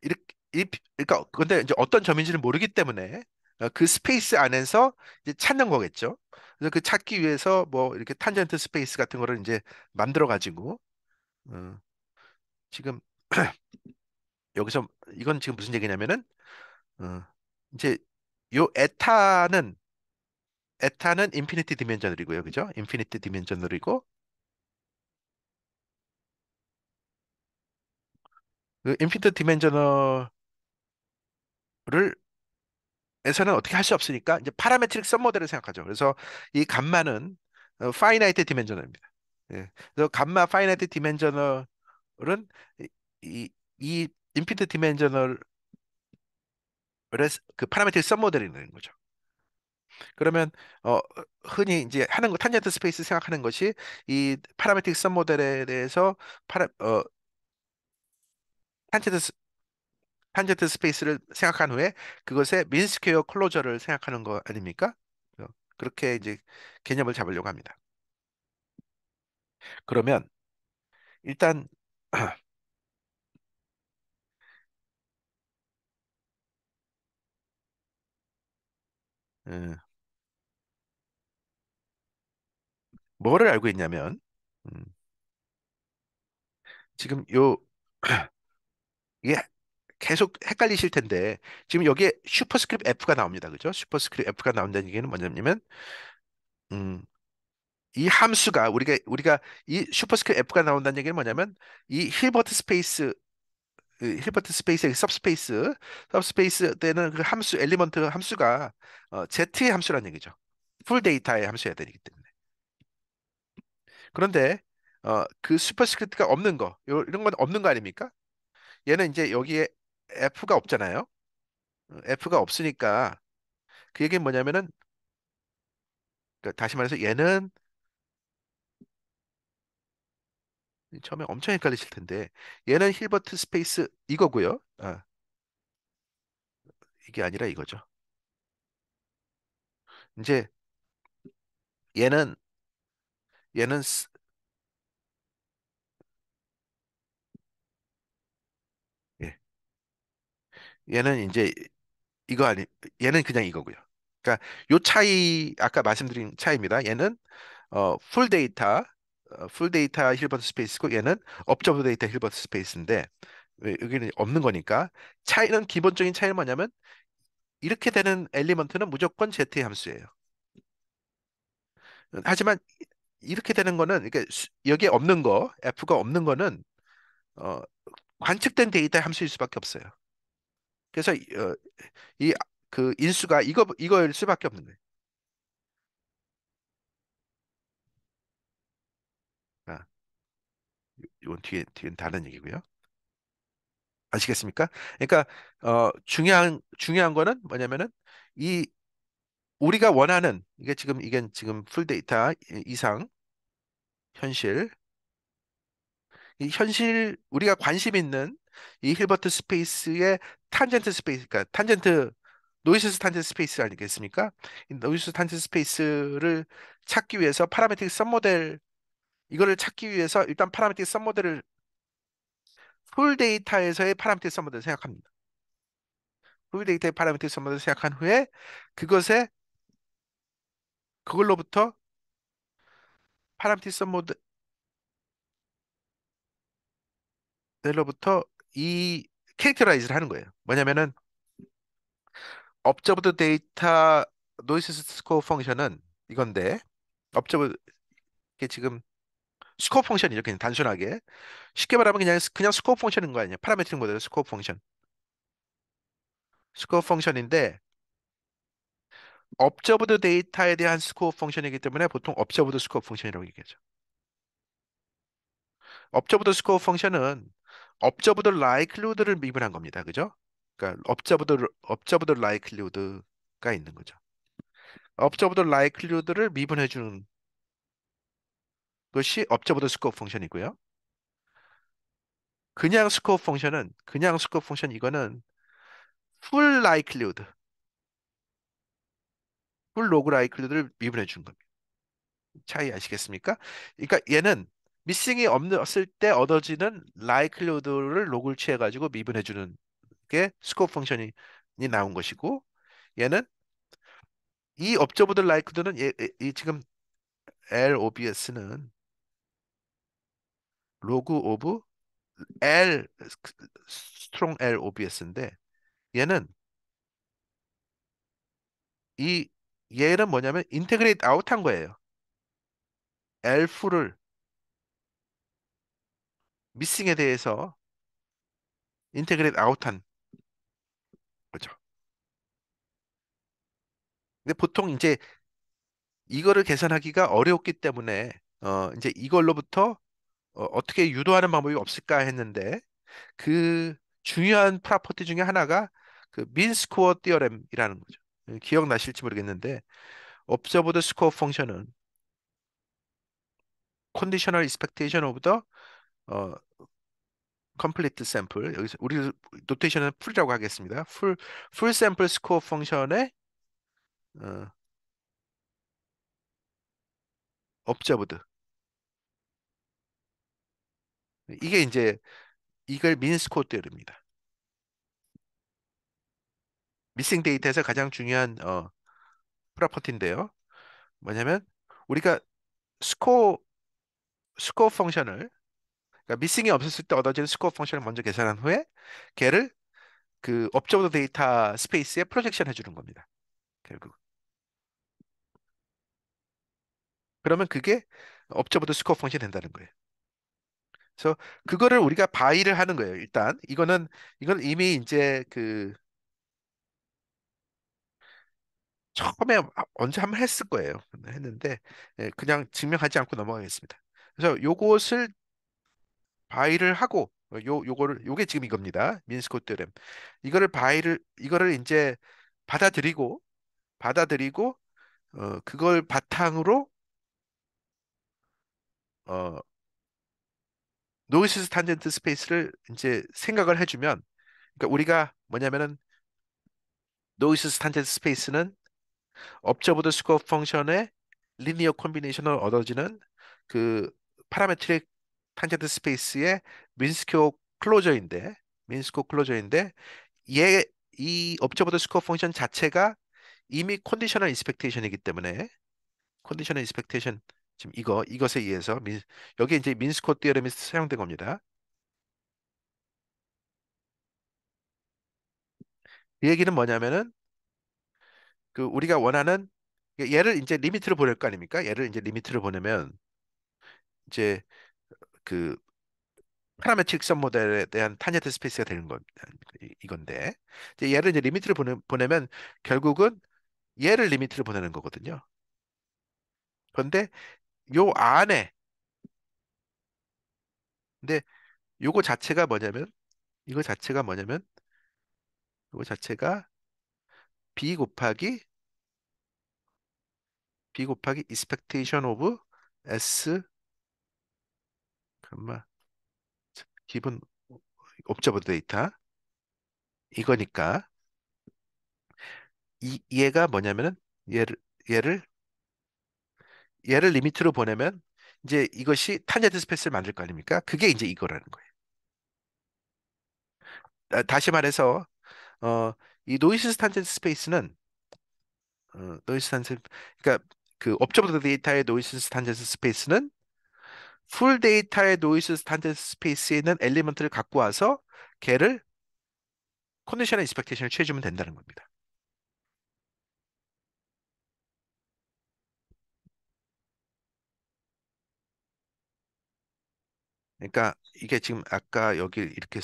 이렇게 이, 그러니까 근데 이제 어떤 점인지를 모르기 때문에 어, 그 스페이스 안에서 이제 찾는 거겠죠. 그래서 그 찾기 위해서 뭐 이렇게 탄젠트 스페이스 같은 거를 이제 만들어 가지고 어, 지금 여기서 이건 지금 무슨 얘기냐면은 어, 이제 요 에타는 에타는 인피니티 디멘저널이고요. 그죠? 인피니티 디멘저널이고 그인피니티 디멘저널을 에서는 어떻게 할 수 없으니까 이제 파라메트릭 썸모델을 생각하죠. 그래서 이 감마는 어, 파이나이트 디멘저널입니다. 예. 그래서 감마 파이나이트 디멘저널은 이, 이 인피트 디멘저널의 그 파라메트릭 썸모델이 되는 거죠. 그러면 어, 흔히 이제 하는 거 탄젠트 스페이스 생각하는 것이 이 파라메트릭 썸모델에 대해서 파라 어 탄젠트 탄젠트 스페이스를 생각한 후에 그것의 민스케어 클로저를 생각하는 거 아닙니까? 어, 그렇게 이제 개념을 잡으려고 합니다. 그러면 일단 음, 뭐를 알고 있냐면 음, 지금 요 이게 계속 헷갈리실 텐데 지금 여기에 슈퍼스크립 F가 나옵니다. 그죠? 슈퍼스크립 F가 나온다는 얘기는 뭐냐면 음, 이 함수가 우리가 우리가 이 슈퍼스크립 F가 나온다는 얘기는 뭐냐면 이 힐버트 스페이스 힐버트 스페이스의 섭스페이스 섭스페이스 때는 그 함수 엘리먼트 함수가 어, Z의 함수라는 얘기죠. 풀 데이터의 함수여야 되기 때문에. 그런데 어, 그 슈퍼스크립트가 없는 거 요, 이런 건 없는 거 아닙니까? 얘는 이제 여기에 F가 없잖아요. F가 없으니까 그 얘기는 뭐냐면은 그러니까 다시 말해서 얘는 처음에 엄청 헷갈리실 텐데 얘는 힐버트 스페이스 이거고요. 아, 이게 아니라 이거죠. 이제 얘는 얘는 얘는 이제 이거 아니 얘는 그냥 이거고요. 그러니까 요 차이 아까 말씀드린 차이입니다. 얘는 어, 풀 데이터 풀 데이터 힐버트 스페이스고 얘는 업저브 데이터 힐버트 스페이스인데 여기는 없는 거니까 차이는 기본적인 차이는 뭐냐면 이렇게 되는 엘리먼트는 무조건 z의 함수예요. 어, 하지만 이렇게 되는 거는 이게 여기에 없는 거 f가 없는 거는 어, 관측된 데이터 함수일 수밖에 없어요. 그래서 어, 이그 인수가 이거 이거일 수밖에 없는 거예요. 아, 이건 뒤에 뒤에 다른 얘기고요. 아시겠습니까? 그러니까 어, 중요한 중요한 거는 뭐냐면은 이 우리가 원하는 이게 지금 이게 지금 풀 데이터 이상 현실 이 현실 우리가 관심 있는 이 힐버트 스페이스의 탄젠트 스페이스, 그러니까 탄젠트 노이스스 탄젠트 스페이스 아니겠습니까? 노이스스 탄젠트 스페이스를 찾기 위해서 파라메틱 썸모델 이거를 찾기 위해서 일단 파라메틱 썸모델을 풀 데이터에서의 파라메틱 썸모델을 생각합니다. 풀 데이터의 파라메틱 썸모델을 생각한 후에 그것에 그걸로부터 파라메틱 썸모델 넬로부터 이 캐릭터라이즈를 하는 거예요. 뭐냐면은 업저브드 데이터 노이즈 스코어 펑션은 이건데 업저브 이게 지금 스코어 펑션이죠. 그냥 단순하게 쉽게 말하면 그냥 그냥 스코어 펑션인 거 아니에요. 파라메트릭 모델의 스코어 펑션. 스코어 펑션인데 업저브드 데이터에 대한 스코어 펑션이기 때문에 보통 업저브드 스코어 펑션이라고 얘기하죠. 업저브드 스코어 펑션은 업저브더 라이클루드를 미분한 겁니다. 그죠? 그러니까 업저브더 업저브더 라이클루드가 있는 거죠. 업저브더 라이클루드를 미분해 주는 것이 업저브더 스코어 펑션이고요. 그냥 스코어 펑션은 그냥 스코어 펑션 이거는 풀 라이클루드 풀 로그 라이클루드를 미분해 준 겁니다. 차이 아시겠습니까? 그러니까 얘는 미싱이 없을 때 얻어지는 라이클로드를 로그를 취해가지고 미분해주는 게 스코프 펑션이 나온 것이고 얘는 이업저브드 라이크드는 얘, 이 지금 LOBS는 로그 오브 L 스트롱 L OBS인데 얘는 이 얘는 뭐냐면 인테그레이트 아웃한 거예요. L풀을 미싱에 대해서 인테그레이 아웃한 거죠. 근데 보통 이제 이거를 계산하기가 어려웠기 때문에 어 이제 이걸로부터 어, 떻게 유도하는 방법이 없을까 했는데 그 중요한 프로퍼티 중에 하나가 그 민스코어 띠어렘이라는 거죠. 기억나실지 모르겠는데 observed score function은 conditional expectation of the 어 컴플리트 샘플 여기서 우리 노테이션은 풀이라고 하겠습니다. 풀 풀 샘플 스코어 펑션의 어 업자브드 이게 이제 이걸 민스코 때입니다. 미싱 데이터에서 가장 중요한 어, 프로퍼티인데요. 뭐냐면 우리가 스코어 스코어 펑션을 그러니까 미싱이 없었을 때 얻어지는 스코어 펑션을 먼저 계산한 후에 걔를 그업저으로 데이터 스페이스에 프로젝션 해주는 겁니다. 결국. 그러면 그게 업저으드 스코어 펑션이 된다는 거예요. 그래서 그거를 우리가 바이를 하는 거예요. 일단 이거는 이건 이미 이제 그 처음에 언제 한번 했을 거예요. 했는데 예, 그냥 증명하지 않고 넘어가겠습니다. 그래서 요것을 바이를 하고 요 요거를 요게 지금 이겁니다. 민스코 테렘. 이거를 바이를 이거를 이제 받아들이고 받아들이고 어 그걸 바탕으로 어 노이스 시 탄젠트 스페이스를 이제 생각을 해 주면 그러니까 우리가 뭐냐면은 노이스 시 탄젠트 스페이스는 업저브드 스코어 펑션의 리니어 콤비네이션을 얻어지는 그 파라메트릭 탄젠드 스페이스의 민스코 클로저인데 민스코 클로저인데 얘 이 업체보다 스코어 펑션 자체가 이미 컨디셔널 인스펙테이션이기 때문에 컨디셔널 인스펙테이션 지금 이거 이것에 의해서 민, 여기 이제 민스코 띠어름이 사용된 겁니다. 이 얘기는 뭐냐면은 그 우리가 원하는 얘를 이제 리미트를 보낼 거 아닙니까? 얘를 이제 리미트를 보내면 이제 그 파라메트릭 선 모델에 대한 탄젠트 스페이스가 되는 건 이건데 이제 얘를 이제 리미트를 보내, 보내면 결국은 얘를 리미트를 보내는 거거든요. 그런데 요 안에 근데 요거 자체가 뭐냐면 이거 자체가 뭐냐면 요거 자체가 b 곱하기 b 곱하기 expectation of s 감마 기본 옵저버 데이터 이거니까 이, 얘가 뭐냐면은 얘를 얘를 얘를 리미트로 보내면 이제 이것이 탄젠트 스페이스를 만들 거 아닙니까? 그게 이제 이거라는 거예요. 아, 다시 말해서 어, 이노이스 탄젠트 스페이스는 어, 노이스 탄젠트 그러니까 그 업적부터 데이터의 노이스 탄젠트 스페이스는 풀 데이터의 노이즈 스탠드 스페이스에 있는 엘리먼트를 갖고 와서 걔를 컨디션의 인스펙테이션을 취해주면 된다는 겁니다. 그러니까 이게 지금 아까 여기 이렇게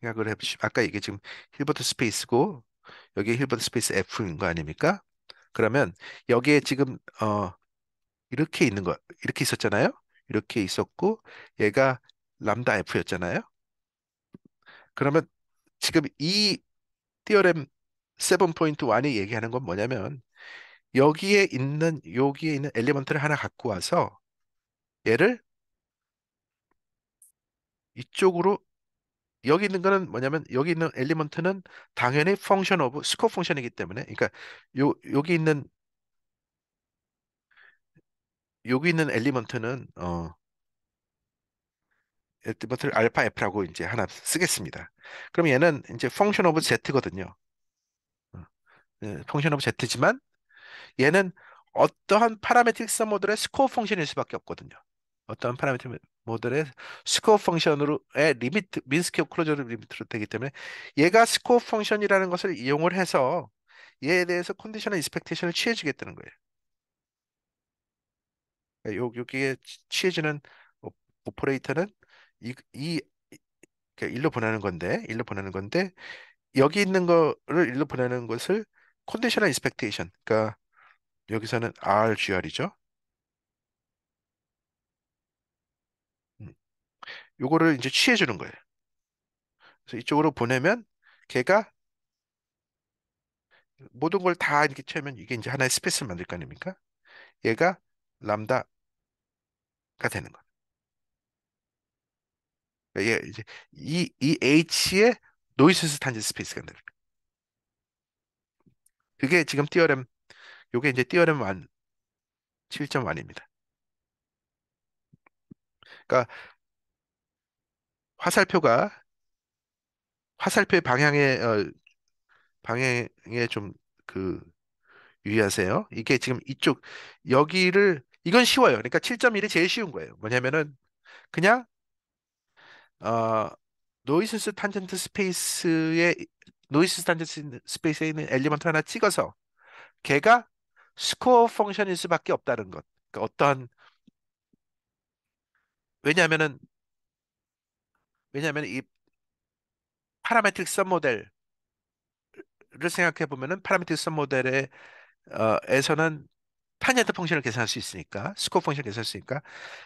생각을 해보시 아까 이게 지금 힐버트 스페이스고 여기 힐버트 스페이스 F인 거 아닙니까? 그러면 여기에 지금 어 이렇게 있는 거 이렇게 있었잖아요. 이렇게 있었고 얘가 람다 F였잖아요. 그러면 지금 이 띠어렘 7.1이 얘기하는 건 뭐냐면 여기에 있는 여기에 있는 엘리먼트를 하나 갖고 와서 얘를 이쪽으로 여기 있는 거는 뭐냐면 여기 있는 엘리먼트는 당연히 function of, scope f u n c t i o n 이기 때문에 그러니까 요 여기 있는 여기 있는 엘리먼트는 어 엘리먼트를 알파 f라고 이제 하나 쓰겠습니다. 그럼 얘는 이제 펑션 오브 z거든요. 펑션 어, 오브 예, z지만 얘는 어떠한 파라메틱 스 모델의 스코어 펑션일 수밖에 없거든요. 어떠한 파라메틱 모델의 스코어 펑션으로의 리미트 민스케어 클로저드 리미트로 되기 때문에 얘가 스코어 펑션이라는 것을 이용을 해서 얘에 대해서 컨디션의 인스펙테이션을 취해주겠다는 거예요. 여기에 그러니까 취해지는 뭐 오퍼레이터는 이, 이 그러니까 일로 보내는 건데 일로 보내는 건데 여기 있는 거를 일로 보내는 것을 컨디셔널 인스펙테이션 그러니까 여기서는 RGR이죠. 음. 요거를 이제 취해 주는 거예요. 그래서 이쪽으로 보내면 걔가 모든 걸 다 이렇게 채우면 이게 이제 하나의 스페이스를 만들 거 아닙니까? 얘가 람다 가 되는 거예요. 이게 그러니까 이제 이, 이 H에 노이스스 탄젠 스페이스가 있는 거예요. 그게 지금 띄어렘 요게 이제 띄어렘 완 7.1입니다. 그러니까 화살표가 화살표의 방향에 어, 방향에 좀 그 유의하세요. 이게 지금 이쪽 여기를 이건 쉬워요. 그러니까 7.1이 제일 쉬운 거예요. 뭐냐면은 그냥 어, 노이스스 탄젠트 스페이스에 노이스 탄젠트 스페이스에 있는 엘리먼트 하나 찍어서 걔가 스코어 펑션일 수밖에 없다는 것. 그러니까 어떤왜냐면은왜냐면이 파라메트릭 선 모델을 생각해 보면은 파라메트릭 선 모델에 어, 에서는 판헤드 펑션을 계산할 수 있으니까 스코어 펑션을 계산할 수 있으니까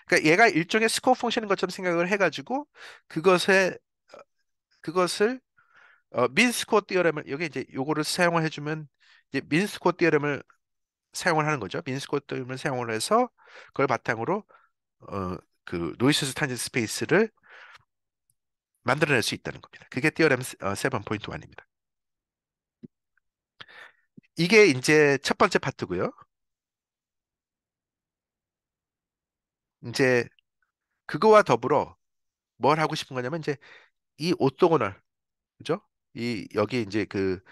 그러니까 얘가 일종의 스코어 펑션인 것처럼 생각을 해가지고 그것에 그것을 어, 민스코어 띠어렘을 여기 이제 요거를 사용을 해주면 이제 민스코어 띠어렘을 사용을 하는 거죠. 민스코어 띠어렘을 사용을 해서 그걸 바탕으로 어, 그 노이스 스탄지 스페이스를 만들어낼 수 있다는 겁니다. 그게 띠어렘 어, 7.1입니다. 이게 이제 첫 번째 파트고요. 이제 그거와 더불어 뭘 하고 싶은 거냐면 이제 이 오토고널 그죠? 이 여기 이제 그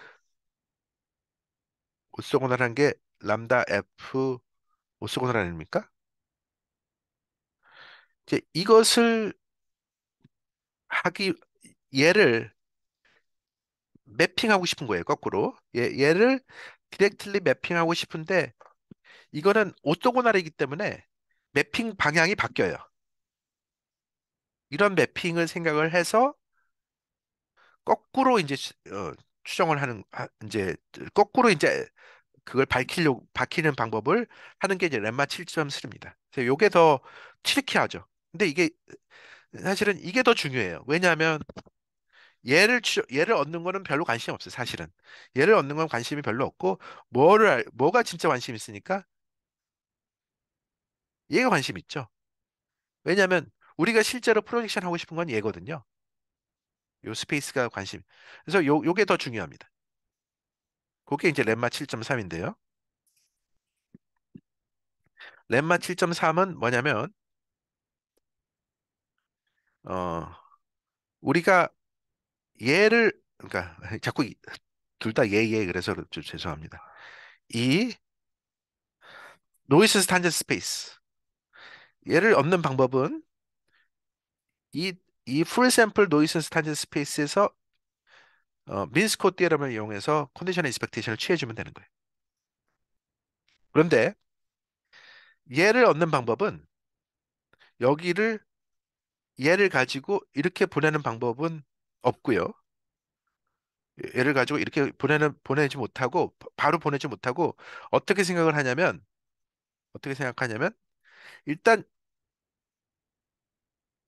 오토고널한 게 람다 F 오토고널 아닙니까? 이제 이것을 하기 얘를 매핑하고 싶은 거예요 거꾸로 얘, 얘를 디렉틀리 매핑하고 싶은데 이거는 오토고널이기 때문에 매핑 방향이 바뀌어요. 이런 매핑을 생각을 해서 거꾸로 이제 어, 추정을 하는 이제 거꾸로 이제 그걸 밝히려 고 밝히는 방법을 하는 게 이제 렘마 7.3입니다. 그래서 이게 더 트리키하죠. 근데 이게 사실은 이게 더 중요해요. 왜냐하면 얘를 추, 얘를 얻는 거는 별로 관심 이 없어요. 사실은 얘를 얻는 건 관심이 별로 없고 뭐를 뭐가 진짜 관심 이 있으니까 얘가 관심 있죠. 왜냐하면 우리가 실제로 프로젝션 하고 싶은 건 얘거든요. 요 스페이스가 관심. 그래서 요, 요게 더 중요합니다. 그게 이제 렘마 7.3인데요. 렘마 7.3은 뭐냐면 어 우리가 얘를 그러니까 자꾸 둘 다 얘얘 예, 예, 그래서 죄송합니다. 이 노이스 스탄젠 스페이스 얘를 얻는 방법은 이 이 풀 샘플 노이즈 스탠스 스페이스에서 어, 민스코 띠에럼을 이용해서 컨디션 인스펙테이션을 취해주면 되는 거예요. 그런데 얘를 얻는 방법은 여기를 얘를 가지고 이렇게 보내는 방법은 없고요. 얘를 가지고 이렇게 보내는 보내지 못하고 바로 보내지 못하고 어떻게 생각을 하냐면 어떻게 생각하냐면 일단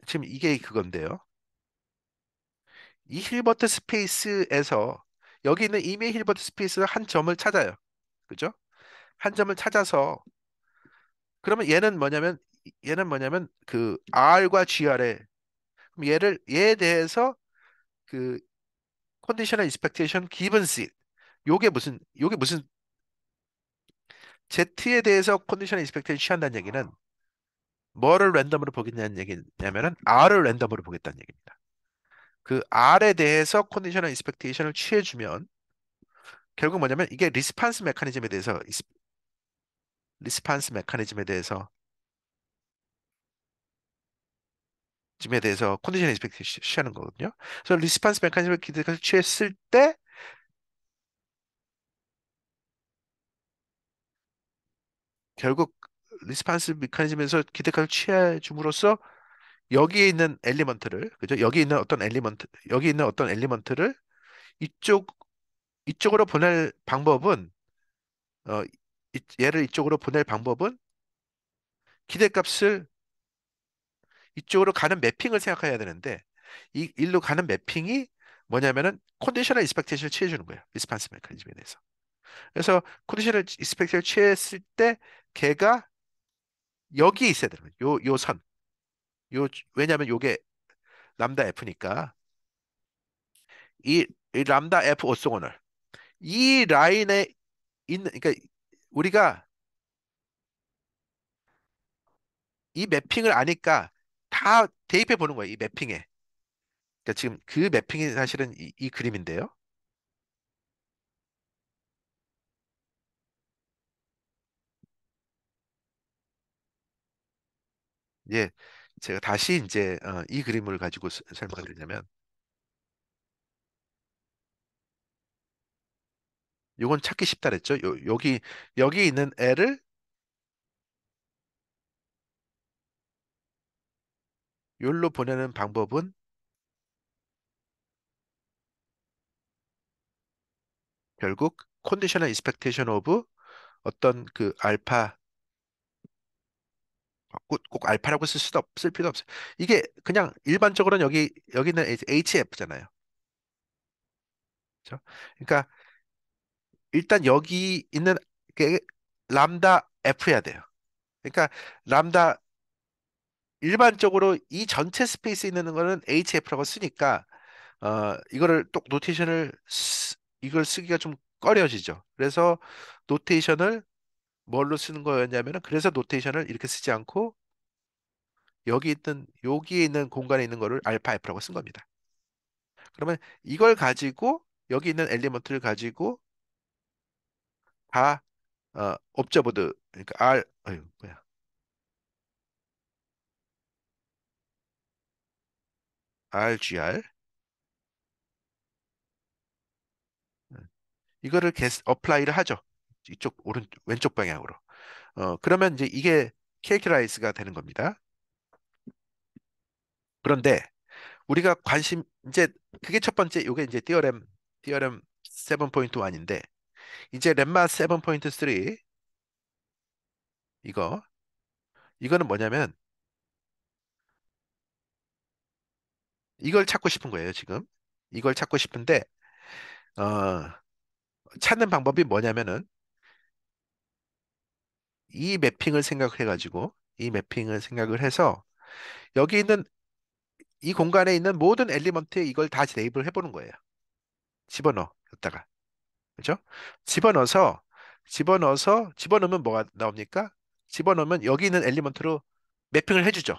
지금 이게 그건데요. 이 힐버트 스페이스에서 여기 있는 이미 힐버트 스페이스는 한 점을 찾아요. 그죠? 한 점을 찾아서 그러면 얘는 뭐냐면 얘는 뭐냐면 그 R과 GR에 그럼 얘를 얘에 대해서 그 컨디셔널 인스펙테이션 기본 시 요게 무슨 요게 무슨 Z에 대해서 컨디셔널 인스펙테이션 취한다는 얘기는 뭐를 랜덤으로 보겠냐는 얘기냐면은 R을 랜덤으로 보겠다는 얘기입니다. 그 R에 대해서 컨디셔널 인스펙테이션을 취해주면 결국 뭐냐면 이게 리스판스 메커니즘에 대해서 리스판스 메커니즘에 대해서 즘에 대해서 컨디션 인스펙테이션 취하는 거거든요. 그래서 리스판스 메커니즘을 기대해서 취했을 때 결국 리스판스 메커니즘에서 기대값을 취해 줌으로써 여기에 있는 엘리먼트를 그죠? 여기 있는 어떤 엘리먼트 여기 있는 어떤 엘리먼트를 이쪽 이쪽으로 보낼 방법은 어 얘를 이쪽으로 보낼 방법은 기대값을 이쪽으로 가는 매핑을 생각해야 되는데 이 일로 가는 매핑이 뭐냐면은 컨디셔널 이스펙테이션을 취해 주는 거예요. 리스판스 메커니즘에 대해서. 그래서 컨디셔널 이스펙테이션을 취했을 때 걔가 여기에 있어야 되는 거예요. 요, 요 선. 요, 왜냐면 요게 람다 F니까. 이, 이 람다 F 오쏘고널. 이 라인에 있는, 그러니까 우리가 이 매핑을 아니까 다 대입해 보는 거예요. 이 매핑에. 그러니까 지금 그 매핑이 사실은 이, 이 그림인데요. 예, 제가 다시 이제 어, 이 그림을 가지고 설명을 드리자면 이건 찾기 쉽다 그랬죠. 요, 여기 여기 있는 애를 요로 보내는 방법은 결국 컨디셔널 인스펙테이션 오브 어떤 그 알파 꼭 알파라고 쓸 수도 없, 쓸 필요 없어요. 이게 그냥 일반적으로는 여기 여기는 HF잖아요. 그렇죠? 그러니까 일단 여기 있는 람다 F야 돼요. 그러니까 람다 일반적으로 이 전체 스페이스에 있는 거는 HF라고 쓰니까 어 이거를 또 노테이션을 쓰, 이걸 쓰기가 좀 꺼려지죠. 그래서 노테이션을 뭘로 쓰는 거였냐면은 그래서 노테이션을 이렇게 쓰지 않고 여기 있는 여기에 있는 공간에 있는 거를 알파 F라고 쓴 겁니다. 그러면 이걸 가지고 여기 있는 엘리먼트를 가지고 다 어, 옵저버드 그러니까 R 어휴 뭐야 RGR 예. 이거를 게스 어플라이를 하죠. 이쪽 오른 왼쪽 방향으로. 어, 그러면 이제 이게 캐릭터라이즈가 되는 겁니다. 그런데 우리가 관심 이제 그게 첫 번째 이게 이제 띠어렘 띠어렘 7.1인데 이제 렘마 7.3 이거 이거는 뭐냐면 이걸 찾고 싶은 거예요 지금 이걸 찾고 싶은데 어, 찾는 방법이 뭐냐면은 이 매핑을 생각해 가지고 이 매핑을 생각을 해서 여기 있는 이 공간에 있는 모든 엘리먼트에 이걸 다 대입을 해보는 거예요. 집어넣어, 여기다가. 그죠? 집어넣어서, 집어넣어서, 집어넣으면 뭐가 나옵니까? 집어넣으면 여기 있는 엘리먼트로 매핑을 해주죠.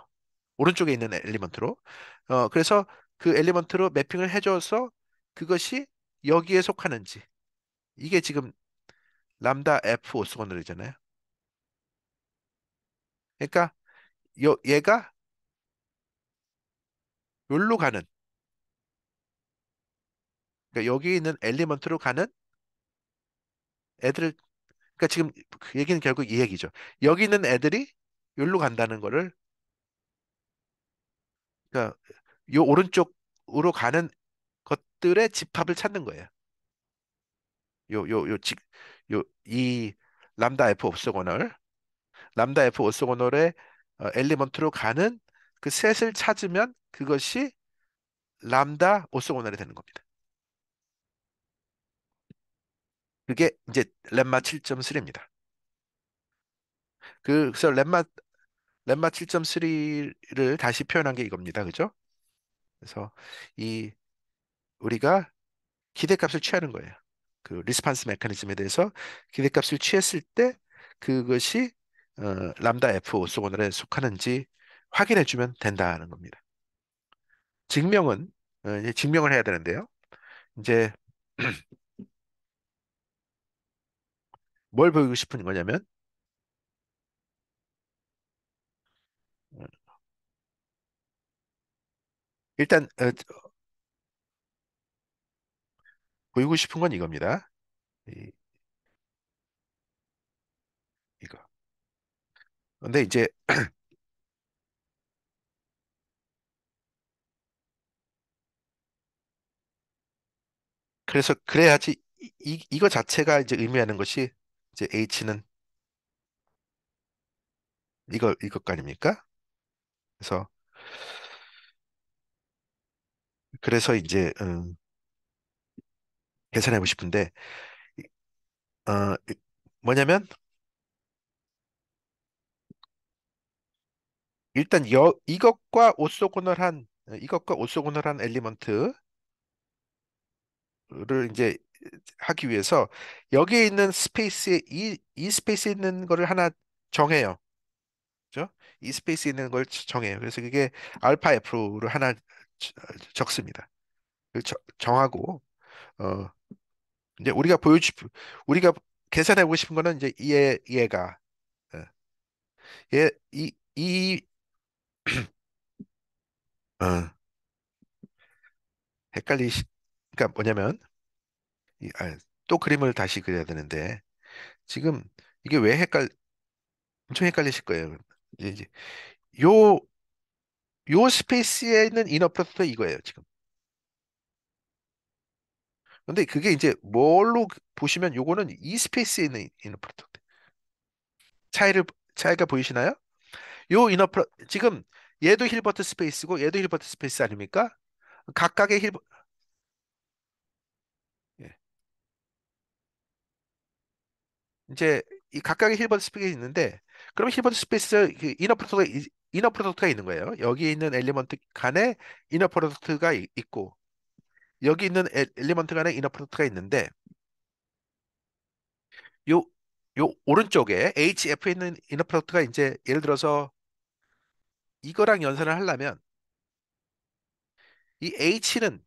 오른쪽에 있는 엘리먼트로. 어, 그래서 그 엘리먼트로 매핑을 해줘서 그것이 여기에 속하는지. 이게 지금 람다 F 오스건널이잖아요. 그러니까 요, 얘가 여기로 가는 그러니까 여기 있는 엘리먼트로 가는 애들 그러니까 지금 그 얘기는 결국 이 얘기죠. 여기 있는 애들이 여기로 간다는 거를 그러니까 요 오른쪽으로 가는 것들의 집합을 찾는 거예요. 요 요요이 람다 F 옵소고널 람다 F 옵소고널의 어, 엘리먼트로 가는 그 셋을 찾으면 그것이 람다 오쏘고날이 되는 겁니다. 그게 이제 렘마 7.3입니다. 그, 그래서 렘마 렘마 7.3를 다시 표현한 게 이겁니다. 그죠? 그래서 이 우리가 기대값을 취하는 거예요. 그 리스판스 메커니즘에 대해서 기대값을 취했을 때 그것이 어, 람다 F 오쏘고날에 속하는지 확인해 주면 된다는 겁니다. 증명은 어, 이제 증명을 해야 되는데요. 이제 뭘 보이고 싶은 거냐면 일단 어, 보이고 싶은 건 이겁니다. 이, 이거. 근데 이제 그래서 그래야지 이, 이, 거 자체가 이제 의미하는 것이 이제 H는 이거 이것 아닙니까? 그래서 그래서 이제 음, 계산해보고 싶은데 어, 뭐냐면 일단 여, 이것과 오소고을한 이것과 오소고을한 엘리먼트 를 이제 하기 위해서 여기에 있는 스페이스에 이, 이 스페이스에 있는 거를 하나 정해요. 그죠? 이 스페이스에 있는 걸 정해요. 그래서 그게 알파 F를 하나 적습니다. 정하고 어 이제 우리가 보여주 우리가 계산하고 싶은 거는 이제 얘 얘가 어, 얘이이 이, 어 헷갈리시 그러니까 뭐냐면 아또 그림을 다시 그려야 되는데 지금 이게 왜 헷갈 엄청 헷갈리실 거예요. 이제 요 요 스페이스에 있는 이너 프로토 스 이거예요 지금. 근데 그게 이제 뭘로 보시면 요거는 이 스페이스에 있는 이너 프로스 차이를 차이가 보이시나요? 요 이너 프로 지금 얘도 힐버트 스페이스고 얘도 힐버트 스페이스 아닙니까? 각각의 힐버 이제 이 각각의 힐버드 스페이스가 있는데 그럼 힐버드 스페이스 그 이너 프로덕트가 이너 프로덕트가 있는 거예요. 여기 있는 엘리먼트 간에 이너 프로덕트가 있고 여기 있는 엘리먼트 간에 이너 프로덕트가 있는데 요 요 오른쪽에 HF에 있는 이너 프로덕트가 이제 예를 들어서 이거랑 연산을 하려면 이 H는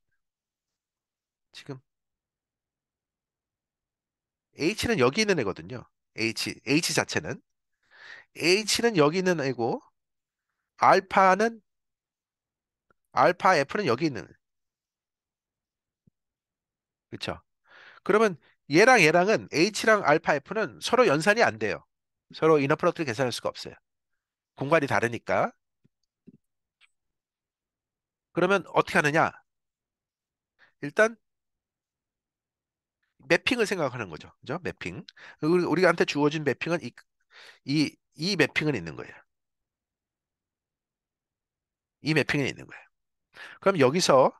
지금 H는 여기 있는 애거든요. H, H 자체는. H는 여기 있는 애고, 알파는, 알파 F는 여기 있는 애. 그쵸? 그러면 얘랑 얘랑은 H랑 알파 F는 서로 연산이 안 돼요. 서로 이너 프로덕트를 계산할 수가 없어요. 공간이 다르니까. 그러면 어떻게 하느냐? 일단 매핑을 생각하는 거죠. 그죠? 매핑. 우리한테 주어진 매핑은 이, 이, 이 매핑은 있는 거예요. 이 매핑은 있는 거예요. 그럼 여기서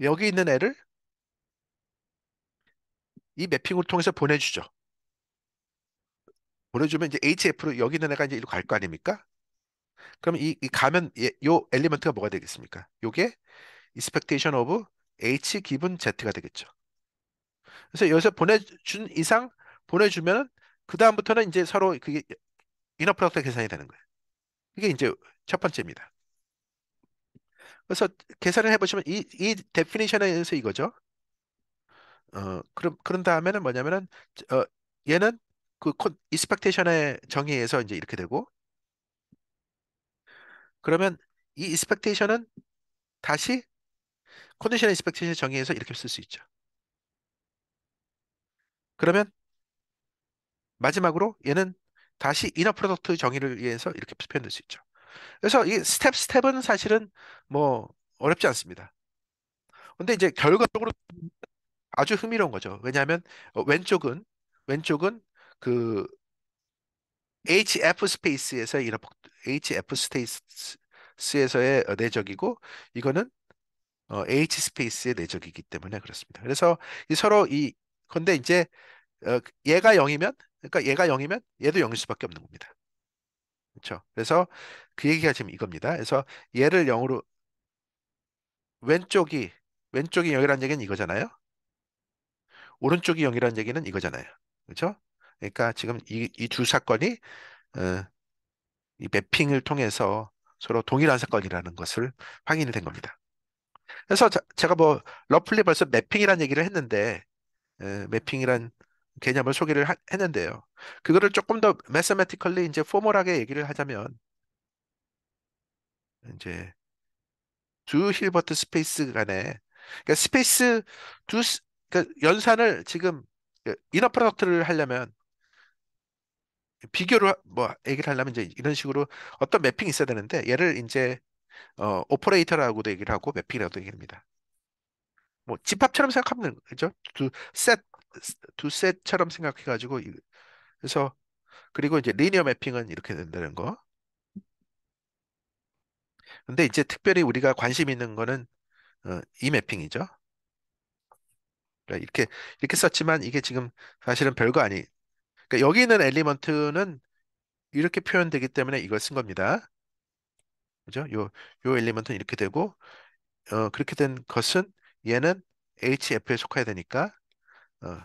여기 있는 애를 이 매핑을 통해서 보내주죠. 보내주면 이제 HF로 여기 있는 애가 이제 이리 갈 거 아닙니까? 그럼 이, 이 가면 예, 요 엘리먼트가 뭐가 되겠습니까? 요게 expectation of h 기분 z가 되겠죠. 그래서 여기서 보내준 이상 보내주면 그 다음부터는 이제 서로 그게 인어 프로덕트 계산이 되는 거예요. 이게 이제 첫 번째입니다. 그래서 계산을 해보시면 이, 이 데피니션에 의해서 이거죠. 어, 그럼, 그런 다음에는 뭐냐면은, 어, 얘는 그 이스펙테이션의 정의에서 이제 이렇게 되고, 그러면 이 이스펙테이션은 다시 컨디션 이스펙테이션 정의에서 이렇게 쓸 수 있죠. 그러면 마지막으로 얘는 다시 이너 프로덕트 정의를 위해서 이렇게 표현될 수 있죠. 그래서 이 스텝 스텝은 사실은 뭐 어렵지 않습니다. 근데 이제 결과적으로 아주 흥미로운 거죠. 왜냐하면 어, 왼쪽은 왼쪽은 그 HF 스페이스에서 이런 HF 스페이스에서의 내적이고 이거는 어, H 스페이스의 내적이기 때문에 그렇습니다. 그래서 이 서로 이 근데 이제 어, 얘가 0이면 그러니까 얘가 0이면 얘도 0일 수밖에 없는 겁니다. 그렇죠? 그래서 그 얘기가 지금 이겁니다. 그래서 얘를 0으로 왼쪽이 왼쪽이 0이라는 얘기는 이거잖아요. 오른쪽이 0이라는 얘기는 이거잖아요. 그렇죠? 그러니까 지금 이 두 사건이 어, 이 매핑을 통해서 서로 동일한 사건이라는 것을 확인이 된 겁니다. 그래서 자, 제가 뭐 러플리 벌써 매핑이라는 얘기를 했는데 매핑이란 개념을 소개를 했는데요. 그거를 조금 더 m a t 티컬리 a 이제 포멀하게 얘기를 하자면 이제 두 힐버트 스페이스 간에 그러니까 스페이스 두 그러니까 연산을 지금 이너 그 프로덕트를 하려면 비교를 뭐 얘기를 하려면 이제 이런 식으로 어떤 매핑이 있어야 되는데 얘를 이제 어, 오퍼레이터라고도 얘기를 하고 매핑이라고도 얘기합니다. 뭐 집합처럼 생각하면 되죠두 셋, 두 셋처럼 생각해가지고 그래서 그리고 이제 리니어 매핑은 이렇게 된다는 거. 근데 이제 특별히 우리가 관심 있는 거는 어, 이 매핑이죠. 그러니까 이렇게 이렇게 썼지만 이게 지금 사실은 별거 아니. 그러니까 여기 있는 엘리먼트는 이렇게 표현되기 때문에 이걸 쓴 겁니다. 그죠? 요, 요 엘리먼트는 이렇게 되고, 어, 그렇게 된 것은 얘는 HF에 속해야 되니까 어.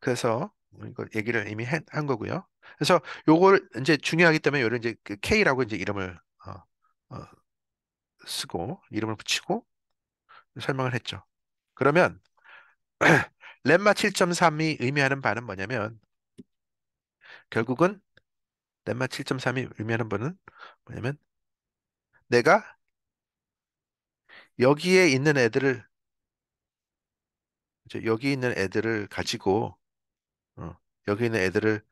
그래서 이거 얘기를 이미 한, 한 거고요. 그래서 요걸 이제 중요하기 때문에 요런 이제 그 K라고 이제 이름을 어, 어, 쓰고 이름을 붙이고 설명을 했죠. 그러면 렘마 7.3이 의미하는 바는 뭐냐면 결국은 렘마 7.3이 의미하는 바는 뭐냐면 내가 여기에 있는 애들을 여기 있는 애들을 가지고 어, 여기 있는 애들을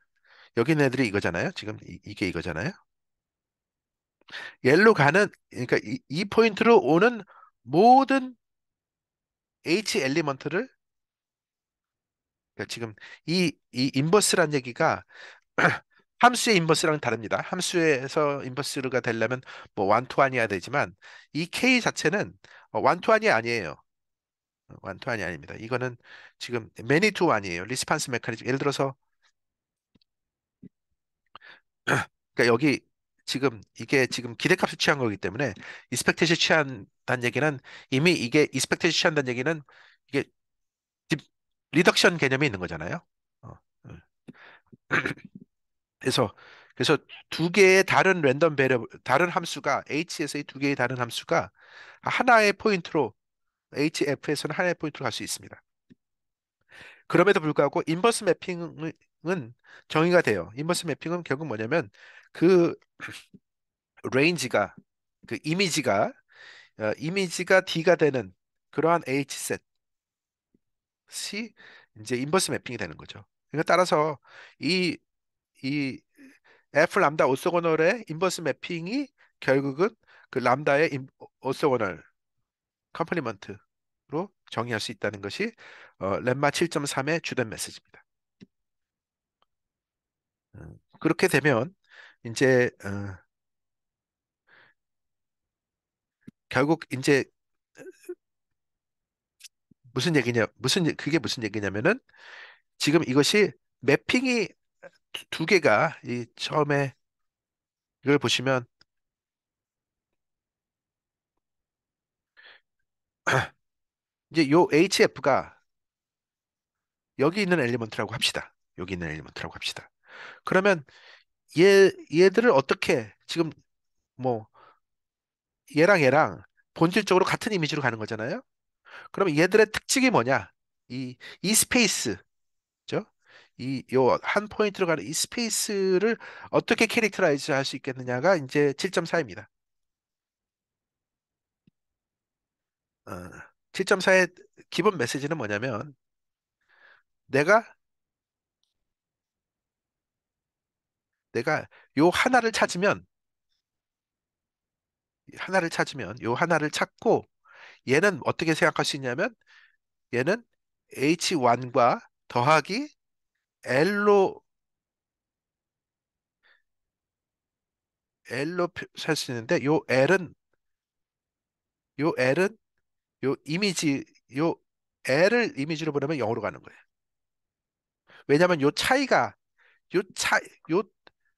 여기 있는 애들이 이거잖아요. 지금 이, 게 이거잖아요. 얘로 가는 그러니까 이, 이 포인트로 오는 모든 H 엘리먼트를 그러니까 지금 이, 이 인버스란 얘기가 함수의 인버스랑 다릅니다. 함수에서 인버스가 되려면 뭐완투안이야 되지만 이 k 자체는 완투안이 어, 아니에요. 완투안이 어, 아닙니다. 이거는 지금 many to one이에요. 리스판스 메커니즘. 예를 들어서 그러니까 여기 지금 이게 지금 기대값을 취한 거기 때문에 이스펙테이션 취한다는 얘기는 이미 이게 이스펙테이션 취한다는 얘기는 이게 리덕션 개념이 있는 거잖아요. 어. 음. 그래서 그래서 두 개의 다른 랜덤 배려 다른 함수가 h에서의 두 개의 다른 함수가 하나의 포인트로 hf에서는 하나의 포인트로 갈 수 있습니다. 그럼에도 불구하고 인버스 매핑은 정의가 돼요. 인버스 매핑은 결국 뭐냐면 그 레인지가 그 이미지가 어, 이미지가 D가 되는 그러한 H 셋이 이제 인버스 매핑이 되는 거죠. 그러니까 따라서 이이 f 람다 오소고널의 인버스 매핑이 결국은 그 람다의 오소고널 컴플리먼트로 정의할 수 있다는 것이 어, 렘마 7.3의 주된 메시지입니다. 어, 그렇게 되면 이제 어, 결국 이제 무슨 얘기냐 무슨 그게 무슨 얘기냐면은 지금 이것이 매핑이 두, 개가 이 처음에 이걸 보시면 이제 요 HF가 여기 있는 엘리먼트라고 합시다. 여기 있는 엘리먼트라고 합시다. 그러면 얘 얘들을 어떻게 지금 뭐 얘랑 얘랑 본질적으로 같은 이미지로 가는 거잖아요. 그럼 얘들의 특징이 뭐냐? 이, 이 스페이스, 이요한 포인트로 가는 이 스페이스를 어떻게 캐릭터라이즈 할 수 있겠느냐가 이제 7.4입니다. 어, 7.4의 기본 메시지는 뭐냐면 내가 내가 요 하나를 찾으면 하나를 찾으면 요 하나를 찾고 얘는 어떻게 생각할 수 있냐면 얘는 h1과 더하기 L로 L로 살수 있는데 요 L은 요 L은 요 이미지 요 L을 이미지로 보내면 0으로 가는 거예요. 왜냐하면 요 차이가 요차요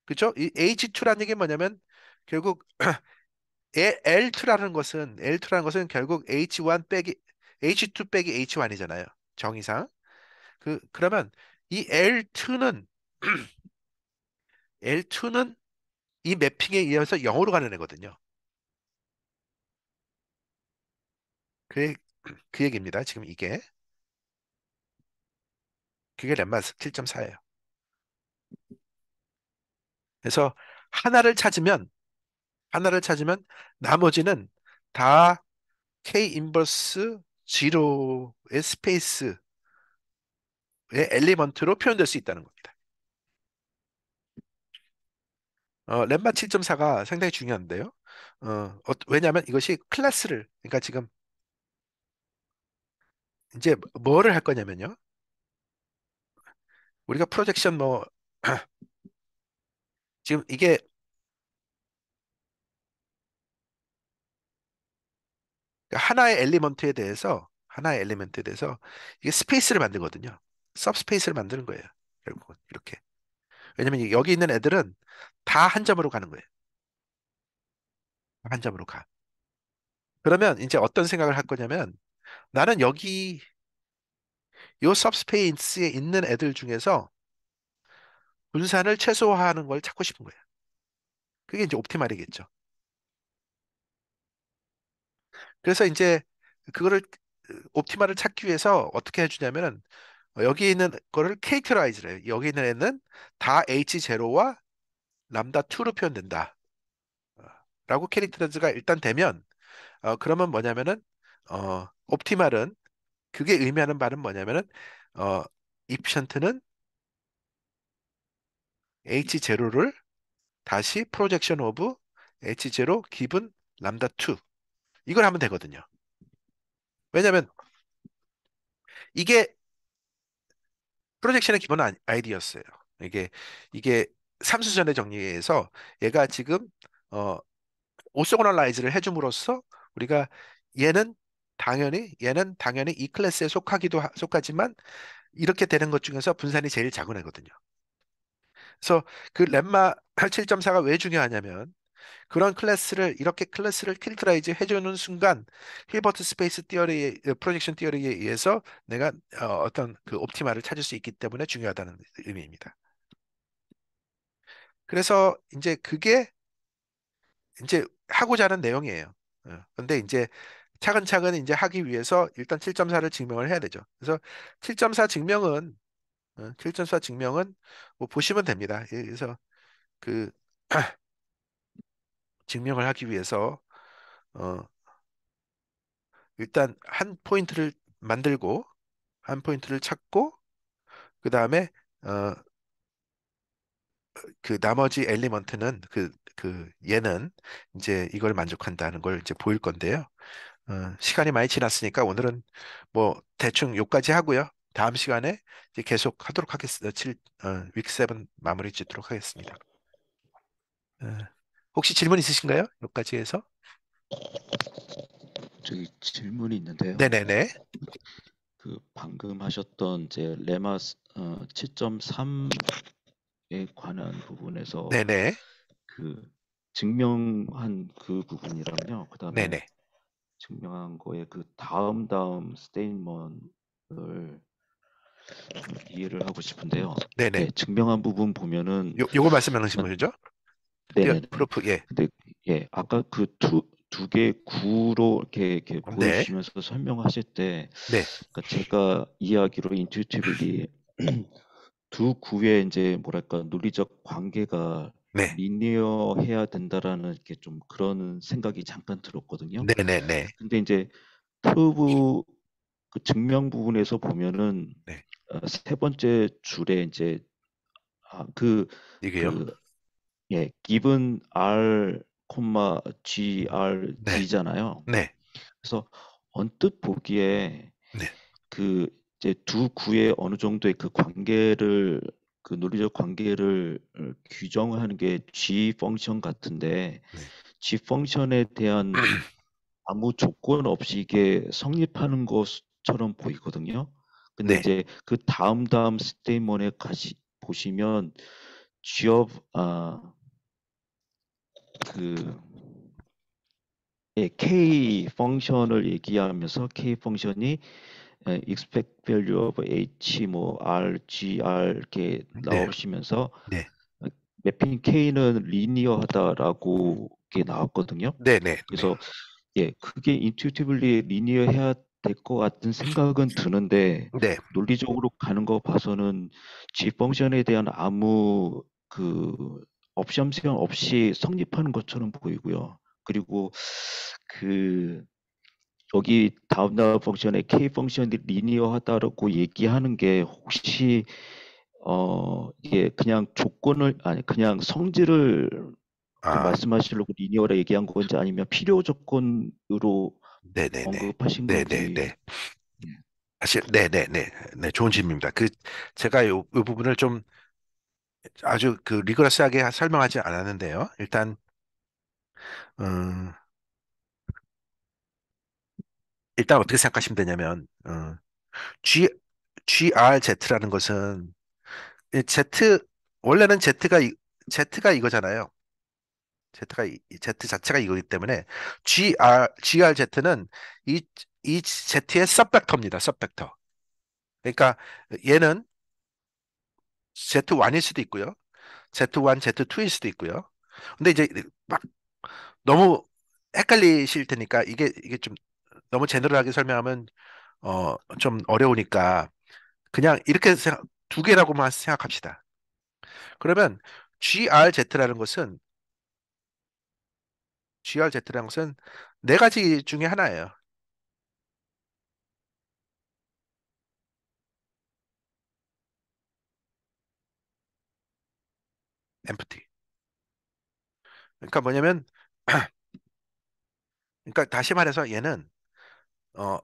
그죠? 이 H2라는 게 뭐냐면 결국 L2라는 것은 L2라는 것은 결국 H1 빼기 H2 빼기 H1이잖아요. 정의상. 그 그러면 이 L2는 L2는 이 매핑에 의해서 0으로 가는 애거든요. 그, 그 얘기입니다. 지금 이게 그게 렘마스 7.4예요. 그래서 하나를 찾으면 하나를 찾으면 나머지는 다 K 인버스 0의 스페이스 예, 엘리먼트로 표현될 수 있다는 겁니다. 어, 렘마 7.4가 상당히 중요한데요. 어, 어, 왜냐하면 이것이 클래스를 그러니까 지금 이제 뭐를 할 거냐면요. 우리가 프로젝션 뭐 지금 이게 하나의 엘리먼트에 대해서 하나의 엘리먼트에 대해서 이게 스페이스를 만들거든요. 서브스페이스를 만드는 거예요. 결국은 이렇게. 왜냐면 여기 있는 애들은 다 한 점으로 가는 거예요. 한 점으로 가. 그러면 이제 어떤 생각을 할 거냐면 나는 여기 요 서브스페이스에 있는 애들 중에서 분산을 최소화하는 걸 찾고 싶은 거예요. 그게 이제 옵티말이겠죠. 그래서 이제 그거를 그 옵티말을 찾기 위해서 어떻게 해주냐면은 어, 여기 있는 거를 케이트라이즈래 여기 있는 애는 다 H0와 람다 2로 표현된다. 어, 라고 캐릭터즈가 일단 되면 어, 그러면 뭐냐면은 어, m a l 은 그게 의미하는 바는 뭐냐면은 어, 이피 n t 는 H0를 다시 projection of H0 기분 d a 2 이걸 하면 되거든요. 왜냐면 이게 프로젝션의 기본 아이디였어요. 이게 이게 삼수전의 정리에서 얘가 지금 어 오소고널라이즈를 해줌으로써 우리가 얘는 당연히 얘는 당연히 이 클래스에 속하기도 하, 속하지만 이렇게 되는 것 중에서 분산이 제일 작은 애거든요. 그래서 그 렘마 7.4가 왜 중요하냐면 그런 클래스를 이렇게 클래스를 킬드라이즈 해주는 순간 힐버트 스페이스 띠어리 프로젝션 띠어리에 의해서 내가 어, 떤그 옵티마를 찾을 수 있기 때문에 중요하다는 의미입니다. 그래서 이제 그게 이제 하고자 하는 내용이에요. 어, 근데 이제 차근차근 이제 하기 위해서 일단 7.4를 증명을 해야 되죠. 그래서 7.4 증명은 7.4 어, 증명은 뭐 보시면 됩니다. 예, 그래서 그 증명을 하기 위해서 어, 일단 한 포인트를 만들고 한 포인트를 찾고 그 다음에 어, 그 나머지 엘리먼트는 그, 그 얘는 이제 이걸 만족한다는 걸 이제 보일 건데요. 어, 시간이 많이 지났으니까 오늘은 뭐 대충 요까지 하고요. 다음 시간에 이제 계속 하도록 하겠습니다. 7, 어, 윅7 마무리 짓도록 하겠습니다. 어. 혹시 질문 있으신가요? 여기까지 해서. 저기 질문이 있는데요. 네네네. 그 방금 하셨던 제 레마 어, 7.3에 관한 부분에서 네네. 그 증명한 그 부분이랑요. 그다음에 네네. 증명한 거에 그 다음 다음 스테인먼을 이해를 하고 싶은데요. 네네. 네, 증명한 부분 보면은 요 요거 말씀하시는 거죠? 네, 프로프 예. 근데 예, 아까 그 두 두개 구로 이렇게, 이렇게 네. 보여주시면서 설명하실 때 네. 그러니까 제가 이야기로 인튜이티블리 두 구의 이제 뭐랄까 논리적 관계가 네. 리니어해야 된다라는 이렇게 좀 그런 생각이 잠깐 들었거든요. 네네네. 근데 이제 프로브 그 증명 부분에서 보면은 네. 어, 세 번째 줄에 이제 아, 그, 이게요? 그 예, 기 i v e 마 r, 네. grd잖아요. 네. 그래서 언뜻 보기에 네. 그 이제 두 구의 어느 정도의 그 관계를 그 논리적 관계를 어, 규정하는 게 g 펑션 같은데 네. g 펑션에 대한 아무 조건 없이 이게 성립하는 것처럼 보이거든요. 근데 네. 이제 그 다음 다음 스테이먼에 가시 보시면 g of 아그 예, k 펑션을 얘기하면서 k 펑션이 예, expect value of h 뭐 r, g, r 이렇게 네. 나오시면서 네. 네. 매핑 k는 리니어하다라고 이렇게 나왔거든요. 네, 네. 그래서 예, 그게 인튜티블리 리니어해야 될 것 같은 생각은 드는데 네. 논리적으로 가는 거 봐서는 g 펑션에 대한 아무 그 옵션 시간 없이 성립하는 것처럼 보이고요. 그리고 그 여기 다음 나라 펑션에 k 펑션이 리니어하다라고 얘기하는 게 혹시 어 이게 그냥 조건을 아니 그냥 성질을 아. 그 말씀하시려고 리니어라 얘기한 건지 아니면 필요 조건으로 네네네. 언급하신 건지 네네네. 예. 사실 네네네 네 좋은 질문입니다. 그 제가 요, 요 부분을 좀 아주 그리그러스하게 설명하지 않았는데요. 일단 음, 일단 어떻게 생각하시면 되냐면 어, G GRZ라는 것은 Z 원래는 Z가 Z가 이거잖아요. Z가 Z 자체가 이거기 때문에 GR GRZ는 이이 Z의 서벡터입니다. 서벡터. 그러니까 얘는 Z1일 수도 있고요. Z1, Z2일 수도 있고요. 근데 이제 막 너무 헷갈리실 테니까 이게 이게 좀 너무 제너럴하게 설명하면 어 좀 어려우니까 그냥 이렇게 생각, 두 개라고만 생각합시다. 그러면 GRZ라는 것은 GRZ라는 것은 네 가지 중에 하나예요. empty. 그러니까 뭐냐면 그러니까 다시 말해서 얘는 어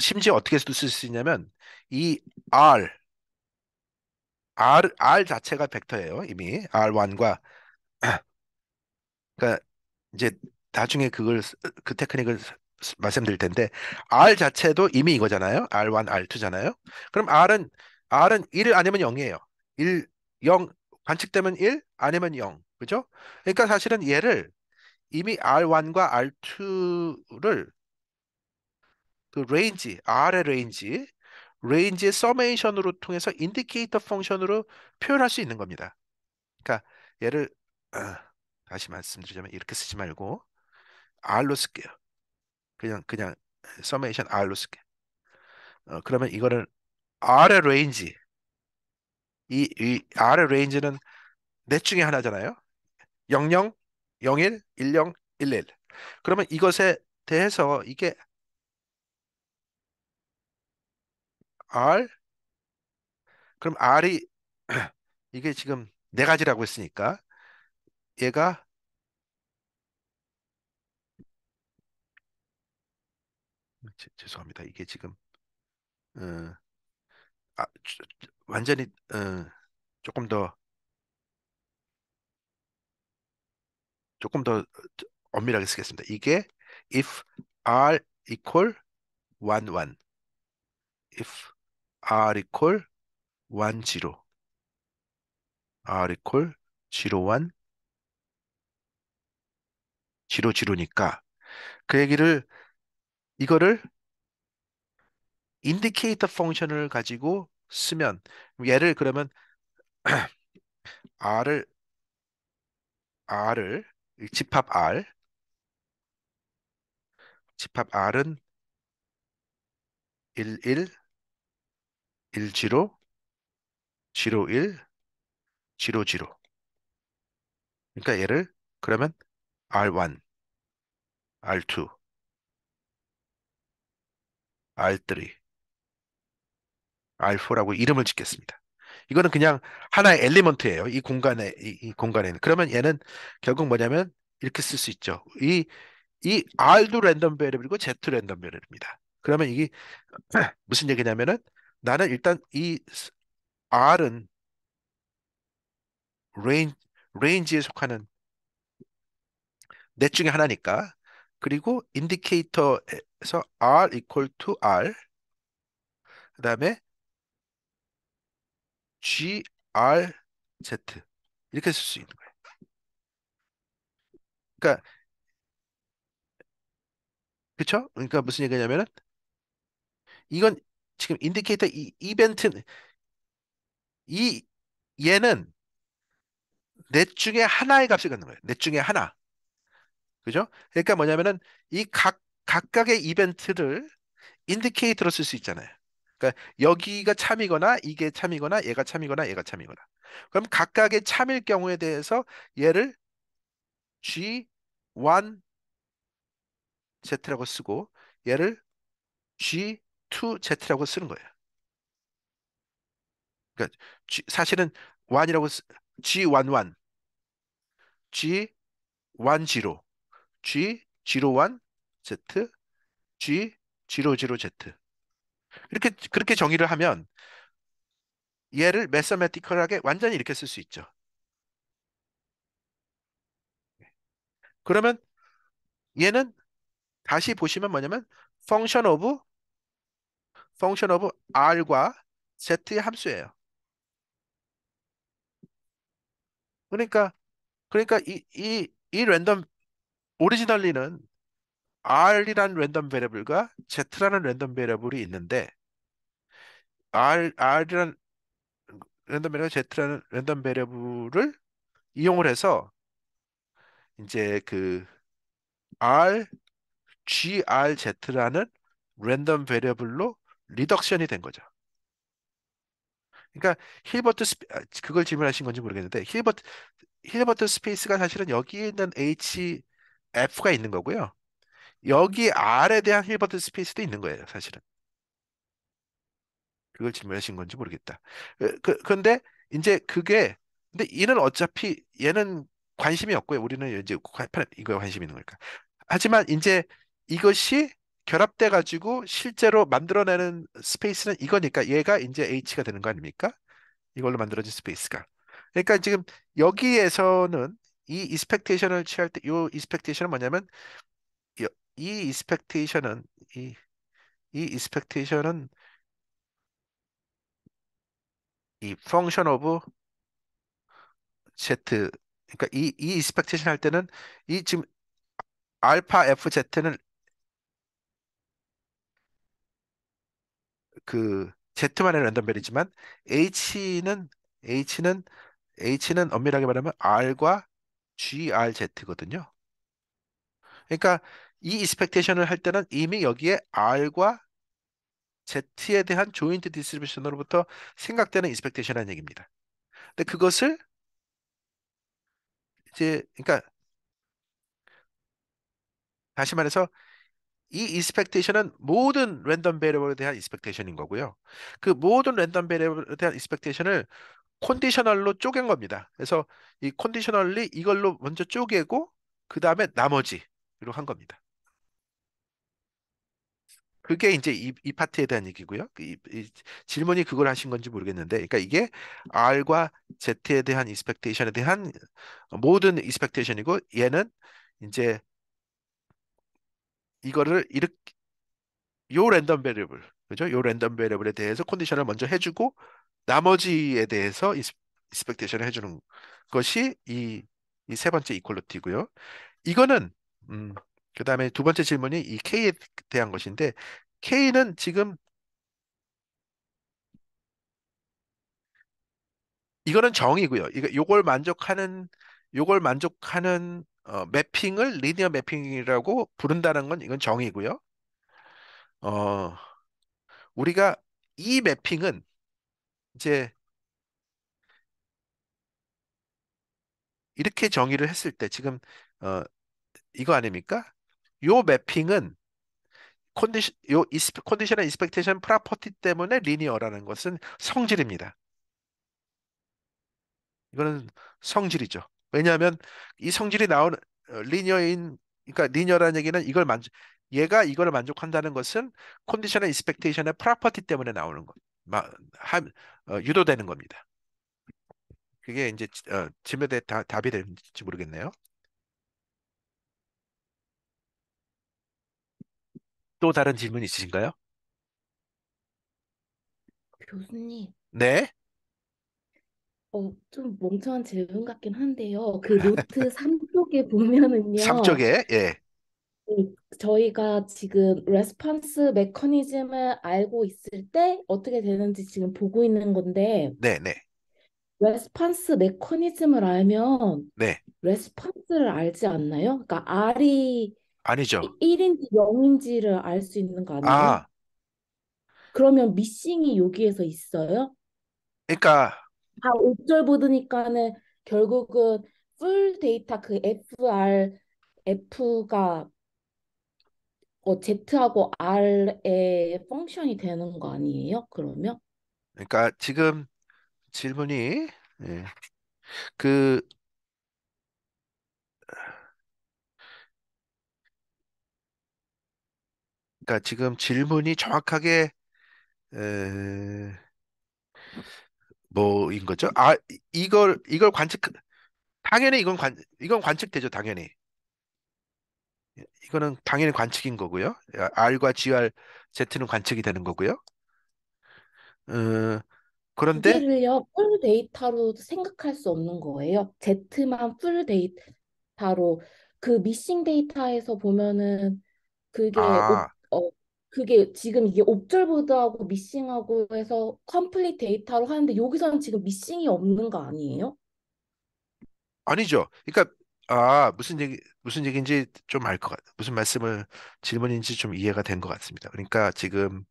심지어 어떻게 쓸 수 있냐면 이 r r r 자체가 벡터예요 이미 r1과 그러니까 이제 나중에 그걸 그 테크닉을 말씀드릴 텐데 r 자체도 이미 이거잖아요 r1 r2잖아요 그럼 r은 r은 1 아니면 0이에요 1 0 반칙되면 1, 아니면 0. 그죠? 그러니까 사실은 얘를 이미 R1과 R2를 그 r a 레인지, R의 range, r a n g e 의 s u m m a t i o n 으로 통해서 indicator f u n c t i o n 으로 표현할 수 있는 겁니다. 그러니까 얘를 아, 다시 말씀드리자면 이렇게 쓰지 말고 R로 쓸게요. 그냥 그냥 summation R로 쓸게. 요 어, 그러면 이거를 R의 range, 이, 이 R의 레인지는 넷 네 중에 하나잖아요. 00, 01, 10, 11. 그러면 이것에 대해서 이게 R 그럼 R이 이게 지금 네 가지라고 했으니까 얘가 음, 죄송합니다. 이게 지금 음, 아, 완전히 어, 조금 더 조금 더 엄밀하게 쓰겠습니다. 이게 if r equal 1 1 if r equal 1 0 r equal 0 1 0 0니까 그 얘기를 이거를 indicator 펑션을 가지고 쓰면 얘를 그러면 R을 R을 집합 R 집합 R은 11 1지로 지로 1 지로 지로 그러니까 얘를 그러면 R1 R2 R3 알포라고 이름을 짓겠습니다. 이거는 그냥 하나의 엘리먼트예요. 이 공간에 이, 이 공간에는 그러면 얘는 결국 뭐냐면 이렇게 쓸 수 있죠. 이 이 R도 랜덤 베리블이고 Z도 랜덤 베리블입니다. 그러면 이게 무슨 얘기냐면은 나는 일단 이 R은 레인, 레인지에 속하는 넷 중에 하나니까 그리고 인디케이터에서 R equal to R 그 다음에 G, R, Z 이렇게 쓸 수 있는 거예요. 그러니까 그쵸? 그러니까 무슨 얘기냐면은 이건 지금 인디케이터 이 이벤트 이 얘는 넷 중에 하나의 값을 갖는 거예요. 넷 중에 하나. 그죠? 그러니까 뭐냐면은 이각 각각의 이벤트를 인디케이터로 쓸 수 있잖아요. 그러니까 여기가 참이거나 이게 참이거나 얘가 참이거나 얘가 참이거나. 그럼 각각의 참일 경우에 대해서 얘를 G1 Z라고 쓰고 얘를 G2 Z라고 쓰는 거예요. 그러니까 G, 사실은 1이라고 쓰, G11 G10 G01 Z G00Z 이렇게 그렇게 정의를 하면 얘를 매서매티컬하게 완전히 이렇게 쓸 수 있죠. 그러면 얘는 다시 보시면 뭐냐면 function of function of r과 z의 함수예요. 그러니까 그러니까 이 이 이 랜덤 오리지널리는 r이란 랜덤 베리블과 z라는 랜덤 베리블이 있는데 r r이란 랜덤 베리블 z라는 랜덤 베리블을 이용을 해서 이제 그 r grz라는 랜덤 베리블로 리덕션이 된 거죠. 그러니까 힐버트 스페 아, 그걸 질문하신 건지 모르겠는데 힐버트 힐버트 스페이스가 사실은 여기에 있는 h f가 있는 거고요. 여기 R에 대한 힐버트 스페이스도 있는 거예요, 사실은. 그걸 질문하신 건지 모르겠다. 그, 근데 이제 그게 근데 이는 어차피 얘는 관심이 없고요. 우리는 이제 이거에 관심 있는 거니까. 하지만 이제 이것이 결합돼 가지고 실제로 만들어내는 스페이스는 이거니까 얘가 이제 H가 되는 거 아닙니까? 이걸로 만들어진 스페이스가. 그러니까 지금 여기에서는 이 이스펙테이션을 취할 때 이 이스펙테이션은 뭐냐면 이 expectation은 이, 이 expectation은 이 function of z 그러니까 이, 이 expectation 할 때는 이 지금 알파 fz는 그 z만의 랜덤벨이지만 h는 h는 h는 엄밀하게 말하면 r과 grz거든요. 그러니까 이 이스펙테이션을 할 때는 이미 여기에 R과 Z에 대한 조인트 디스트리뷰션으로부터 생각되는 이스펙테이션이라는 얘기입니다. 근데 그것을 이제 그러니까 다시 말해서 이 이스펙테이션은 모든 랜덤 베리어블에 대한 이스펙테이션인 거고요. 그 모든 랜덤 베리어블에 대한 이스펙테이션을 컨디셔널로 쪼갠 겁니다. 그래서 이 컨디셔널리 이걸로 먼저 쪼개고 그 다음에 나머지로 한 겁니다. 그게 이제 이, 이 파트에 대한 얘기고요. 그 이, 이 질문이 그걸 하신 건지 모르겠는데, 그러니까 이게 R과 Z에 대한 이스펙테이션에 대한 모든 이스펙테이션이고 얘는 이제 이거를 이렇게 요 랜덤 베리블 그죠? 요 랜덤 베리블에 대해서 컨디션을 먼저 해주고 나머지에 대해서 이스펙테이션을 해주는 것이 이이세 번째 이퀄리티고요. 이거는 음, 그 다음에 두 번째 질문이 이 K에 대한 것인데 K는 지금 이거는 정이고요. 이거 요걸 만족하는 요걸 만족하는 어, 매핑을 리니어 매핑이라고 부른다는 건 이건 정이고요. 어 우리가 이 매핑은 이제 이렇게 정의를 했을 때 지금 어 이거 아닙니까? 요 맵핑은 컨디션 요 이스펙 컨디션의 이스펙테이션 프라퍼티 때문에 리니어라는 것은 성질입니다. 이거는 성질이죠. 왜냐하면 이 성질이 나온 리니어인 그러니까 리니어라는 얘기는 이걸 만 얘가 이걸 만족한다는 것은 컨디션의 이스펙테이션의 프로퍼티 때문에 나오는 것 마, 하, 어, 유도되는 겁니다. 그게 이제 어, 질문에 답이 될지 모르겠네요. 또 다른 질문 있으신가요? 교수님, 네. 어, 좀 멍청한 질문 같긴 한데요. 그 노트 3쪽에 보면은요, 3쪽에, 예. 네, 저희가 지금 레스폰스 메커니즘을 알고 있을 때 어떻게 되는지 지금 보고 있는 건데, 네, 네, 레스폰스 메커니즘을 알면 레스폰스를 네. 알지 않나요? 그러니까 R이 아니죠. 1인지 0인지를 알 수 있는 거 아니에요? 아, 그러면 미싱이 여기에서 있어요? 그러니까 아, 5절 보드니까는 결국은 풀 데이터 그 FR, F가 어, Z하고 R의 펑션이 되는 거 아니에요? 그러면? 그러니까 지금 질문이 예. 그 그러니까 지금 질문이 정확하게 에... 뭐인 거죠? 아 이걸 이걸 관측 당연히 이건 관 이건 관측되죠 당연히 이거는 당연히 관측인 거고요. R과 GR, Z는 관측이 되는 거고요. 어, 그런데 두 개를요, 풀 데이터로 생각할 수 없는 거예요. Z만 풀 데이터로 그 미싱 데이터에서 보면은 그게 아, 어, 그게 지금 이게 옵절부드하고 미싱하고 해서 컴플릿 데이터로 하는데 여기서는 지금 미싱이 없는 거 아니에요? 아니죠. 그러니까 아 무슨 얘기 무슨 얘기인지 좀 알 것 같. 아 무슨 말씀을 질문인지 좀 이해가 된 것 같습니다. 그러니까 지금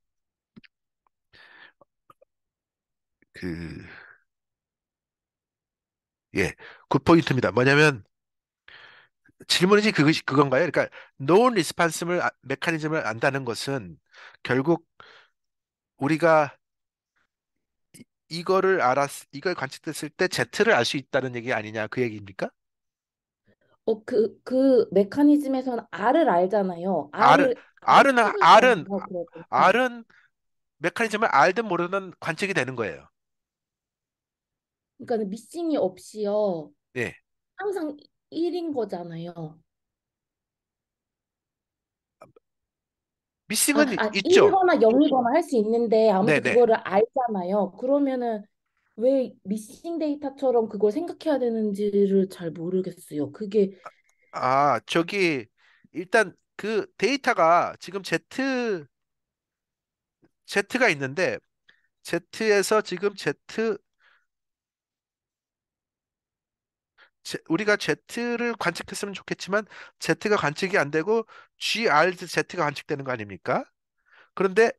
그 예, 굿포인트입니다. 뭐냐면 질문이지 그, 그건가요? 그러니까 known response를 메커니즘을 아, 안다는 것은 결국 우리가 이거를 알았 이걸 관측됐을 때 Z를 알 수 있다는 얘기 아니냐 그 얘기입니까? 어, 그, 그메커니즘에서 R을 알잖아요. R을 R은 R은 R은 메커니즘을 알든 모르든 관측이 되는 거예요. 그러니까 미싱이 없이요. 네. 항상 1인 거잖아요. 아, 미싱은 아, 아, 있죠. 1이거나 0이거나 할 수 있는데 아무도 네네. 그거를 알잖아요. 그러면은 왜 미싱 데이터처럼 그걸 생각해야 되는지를 잘 모르겠어요. 그게 아, 아 저기 일단 그 데이터가 지금 Z Z가 있는데 Z에서 지금 Z 우리가 Z를 관측했으면 좋겠지만 Z가 관측이 안 되고 GRZ가 관측되는 거 아닙니까? 그런데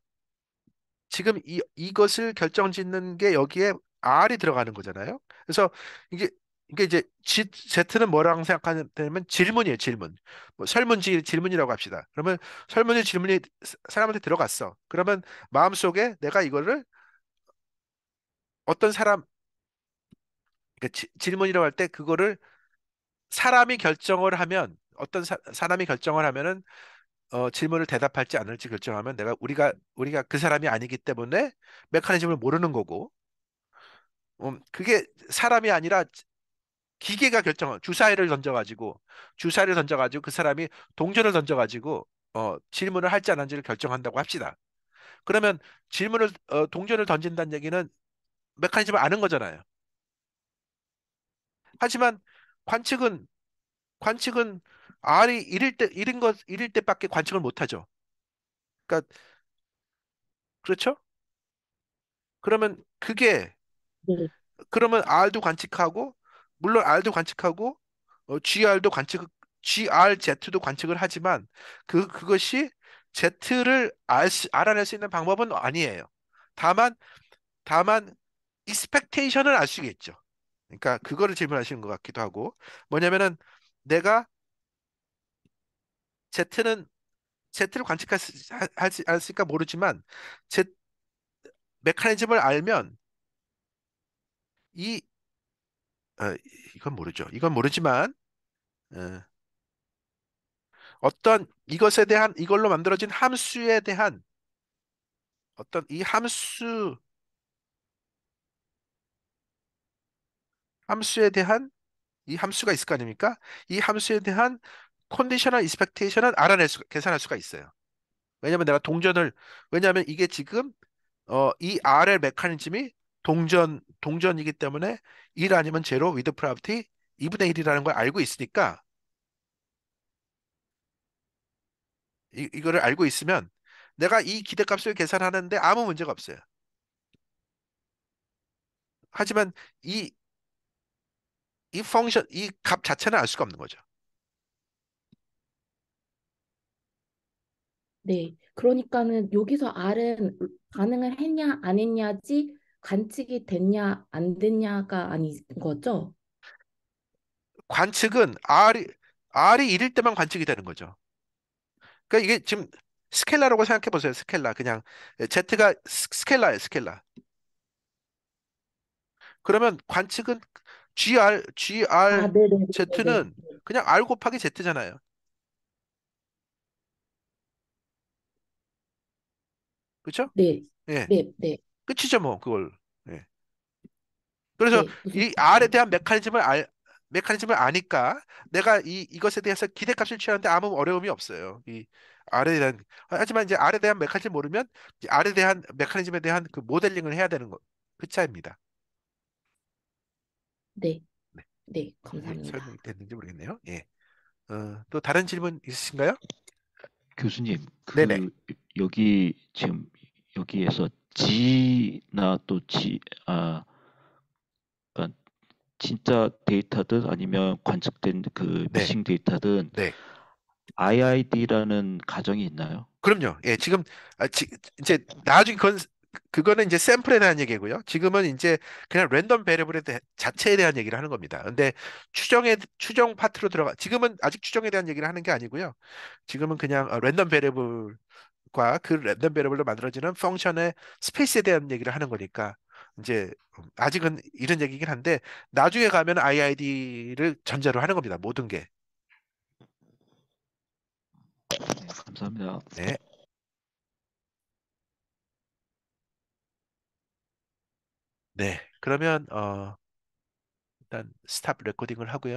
지금 이, 이것을 결정짓는 게 여기에 R이 들어가는 거잖아요. 그래서 이게 이게 이제 G, Z는 뭐라고 생각하냐면 질문이에요, 질문. 뭐 설문지 질문이라고 합시다. 그러면 설문지 질문이 사람한테 들어갔어. 그러면 마음속에 내가 이거를 어떤 사람 그러니까 질문이라고 할 때 그거를 사람이 결정을 하면 어떤 사, 람이 결정을 하면은 어, 질문을 대답할지 않을지 결정하면 내가 우리가 우리가 그 사람이 아니기 때문에 메커니즘을 모르는 거고 음, 그게 사람이 아니라 기계가 결정한 주사위를 던져가지고 주사위를 던져가지고 그 사람이 동전을 던져가지고 어, 질문을 할지 안 할지를 결정한다고 합시다. 그러면 질문을 어, 동전을 던진다는 얘기는 메커니즘을 아는 거잖아요. 하지만 관측은 관측은 R이 1일 때 1인 것 1일 때밖에 관측을 못 하죠. 그러니까 그렇죠? 그러면 그게 네. 그러면 R도 관측하고 물론 R도 관측하고 어, GR도 관측 GRZ도 관측을 하지만 그 그것이 Z를 알, 알아낼 수 있는 방법은 아니에요. 다만 다만 익스펙테이션을 알수 있겠죠. 그러니까 그거를 질문하시는 것 같기도 하고 뭐냐면은 내가 Z는 Z를 관측할 수, 할을까 모르지만 Z 메커니즘을 알면 이 어, 이건 모르죠. 이건 모르지만 어, 어떤 이것에 대한 이걸로 만들어진 함수에 대한 어떤 이 함수 함수에 대한 이 함수가 있을 거 아닙니까? 이 함수에 대한 컨디셔널 이스펙테이션은 알아낼 수 계산할 수가 있어요. 왜냐면 내가 동전을 왜냐면 이게 지금 어, 이 RL 메커니즘이 동전 동전이기 때문에 1 아니면 제로 위드 프라프티 2분의 1이라는 걸 알고 있으니까 이, 이거를 알고 있으면 내가 이 기대값을 계산하는데 아무 문제가 없어요. 하지만 이이 function 이값 자체는 알 수가 없는 거죠. 네. 그러니까는 여기서 R은 반응을 했냐 안 했냐지 관측이 됐냐 안 됐냐가 아닌 거죠. 관측은 R이 R이 1일 때만 관측이 되는 거죠. 그러니까 이게 지금 스켈라라고 생각해 보세요. 스켈라. 그냥 Z가 스켈라예요. 스켈라. 그러면 관측은 GR, 아, 네네, 네네. GRZ는 그냥 R 곱하기 Z잖아요. 그쵸? 네, 예. 네, 네, 끝이죠, 뭐, 그걸. 예. 그래서 네. 무슨 이 R에 대한 메커니즘을 알, 메커니즘을 아니까 내가 이, 이것에 대해서 기대값을 취하는데 아무 어려움이 없어요. 이 R에 대한, 하지만 이제 R에 대한 메커니즘 모르면 이 R에 대한 메커니즘에 대한 그 모델링을 해야 되는 거, 그 차이입니다. 네. 네, 네 감사합니다. 설명이 됐는지 모르겠네요. 예. 어, 또 다른 질문 있으신가요? 교수님, 그 네네. 여기 지금 여기에서 G나 또 G 아그니까 진짜 데이터든 아니면 관측된 그 네. 미싱 데이터든 네. IID라는 가정이 있나요? 그럼요. 예, 지금 아, 지, 이제 나중에 그건 그거는 이제 샘플에 대한 얘기고요. 지금은 이제 그냥 랜덤 베리블에 대 자체에 대한 얘기를 하는 겁니다. 근데 추정에 추정 파트로 들어가 지금은 아직 추정에 대한 얘기를 하는 게 아니고요. 지금은 그냥 어, 랜덤 베리블과 그 랜덤 베리블로 만들어지는 펑션의 스페이스에 대한 얘기를 하는 거니까 이제 아직은 이런 얘기긴 한데 나중에 가면 IID를 전제로 하는 겁니다. 모든 게. 네, 감사합니다. 네. 네, 그러면 어, 일단 스탑 레코딩을 하고요.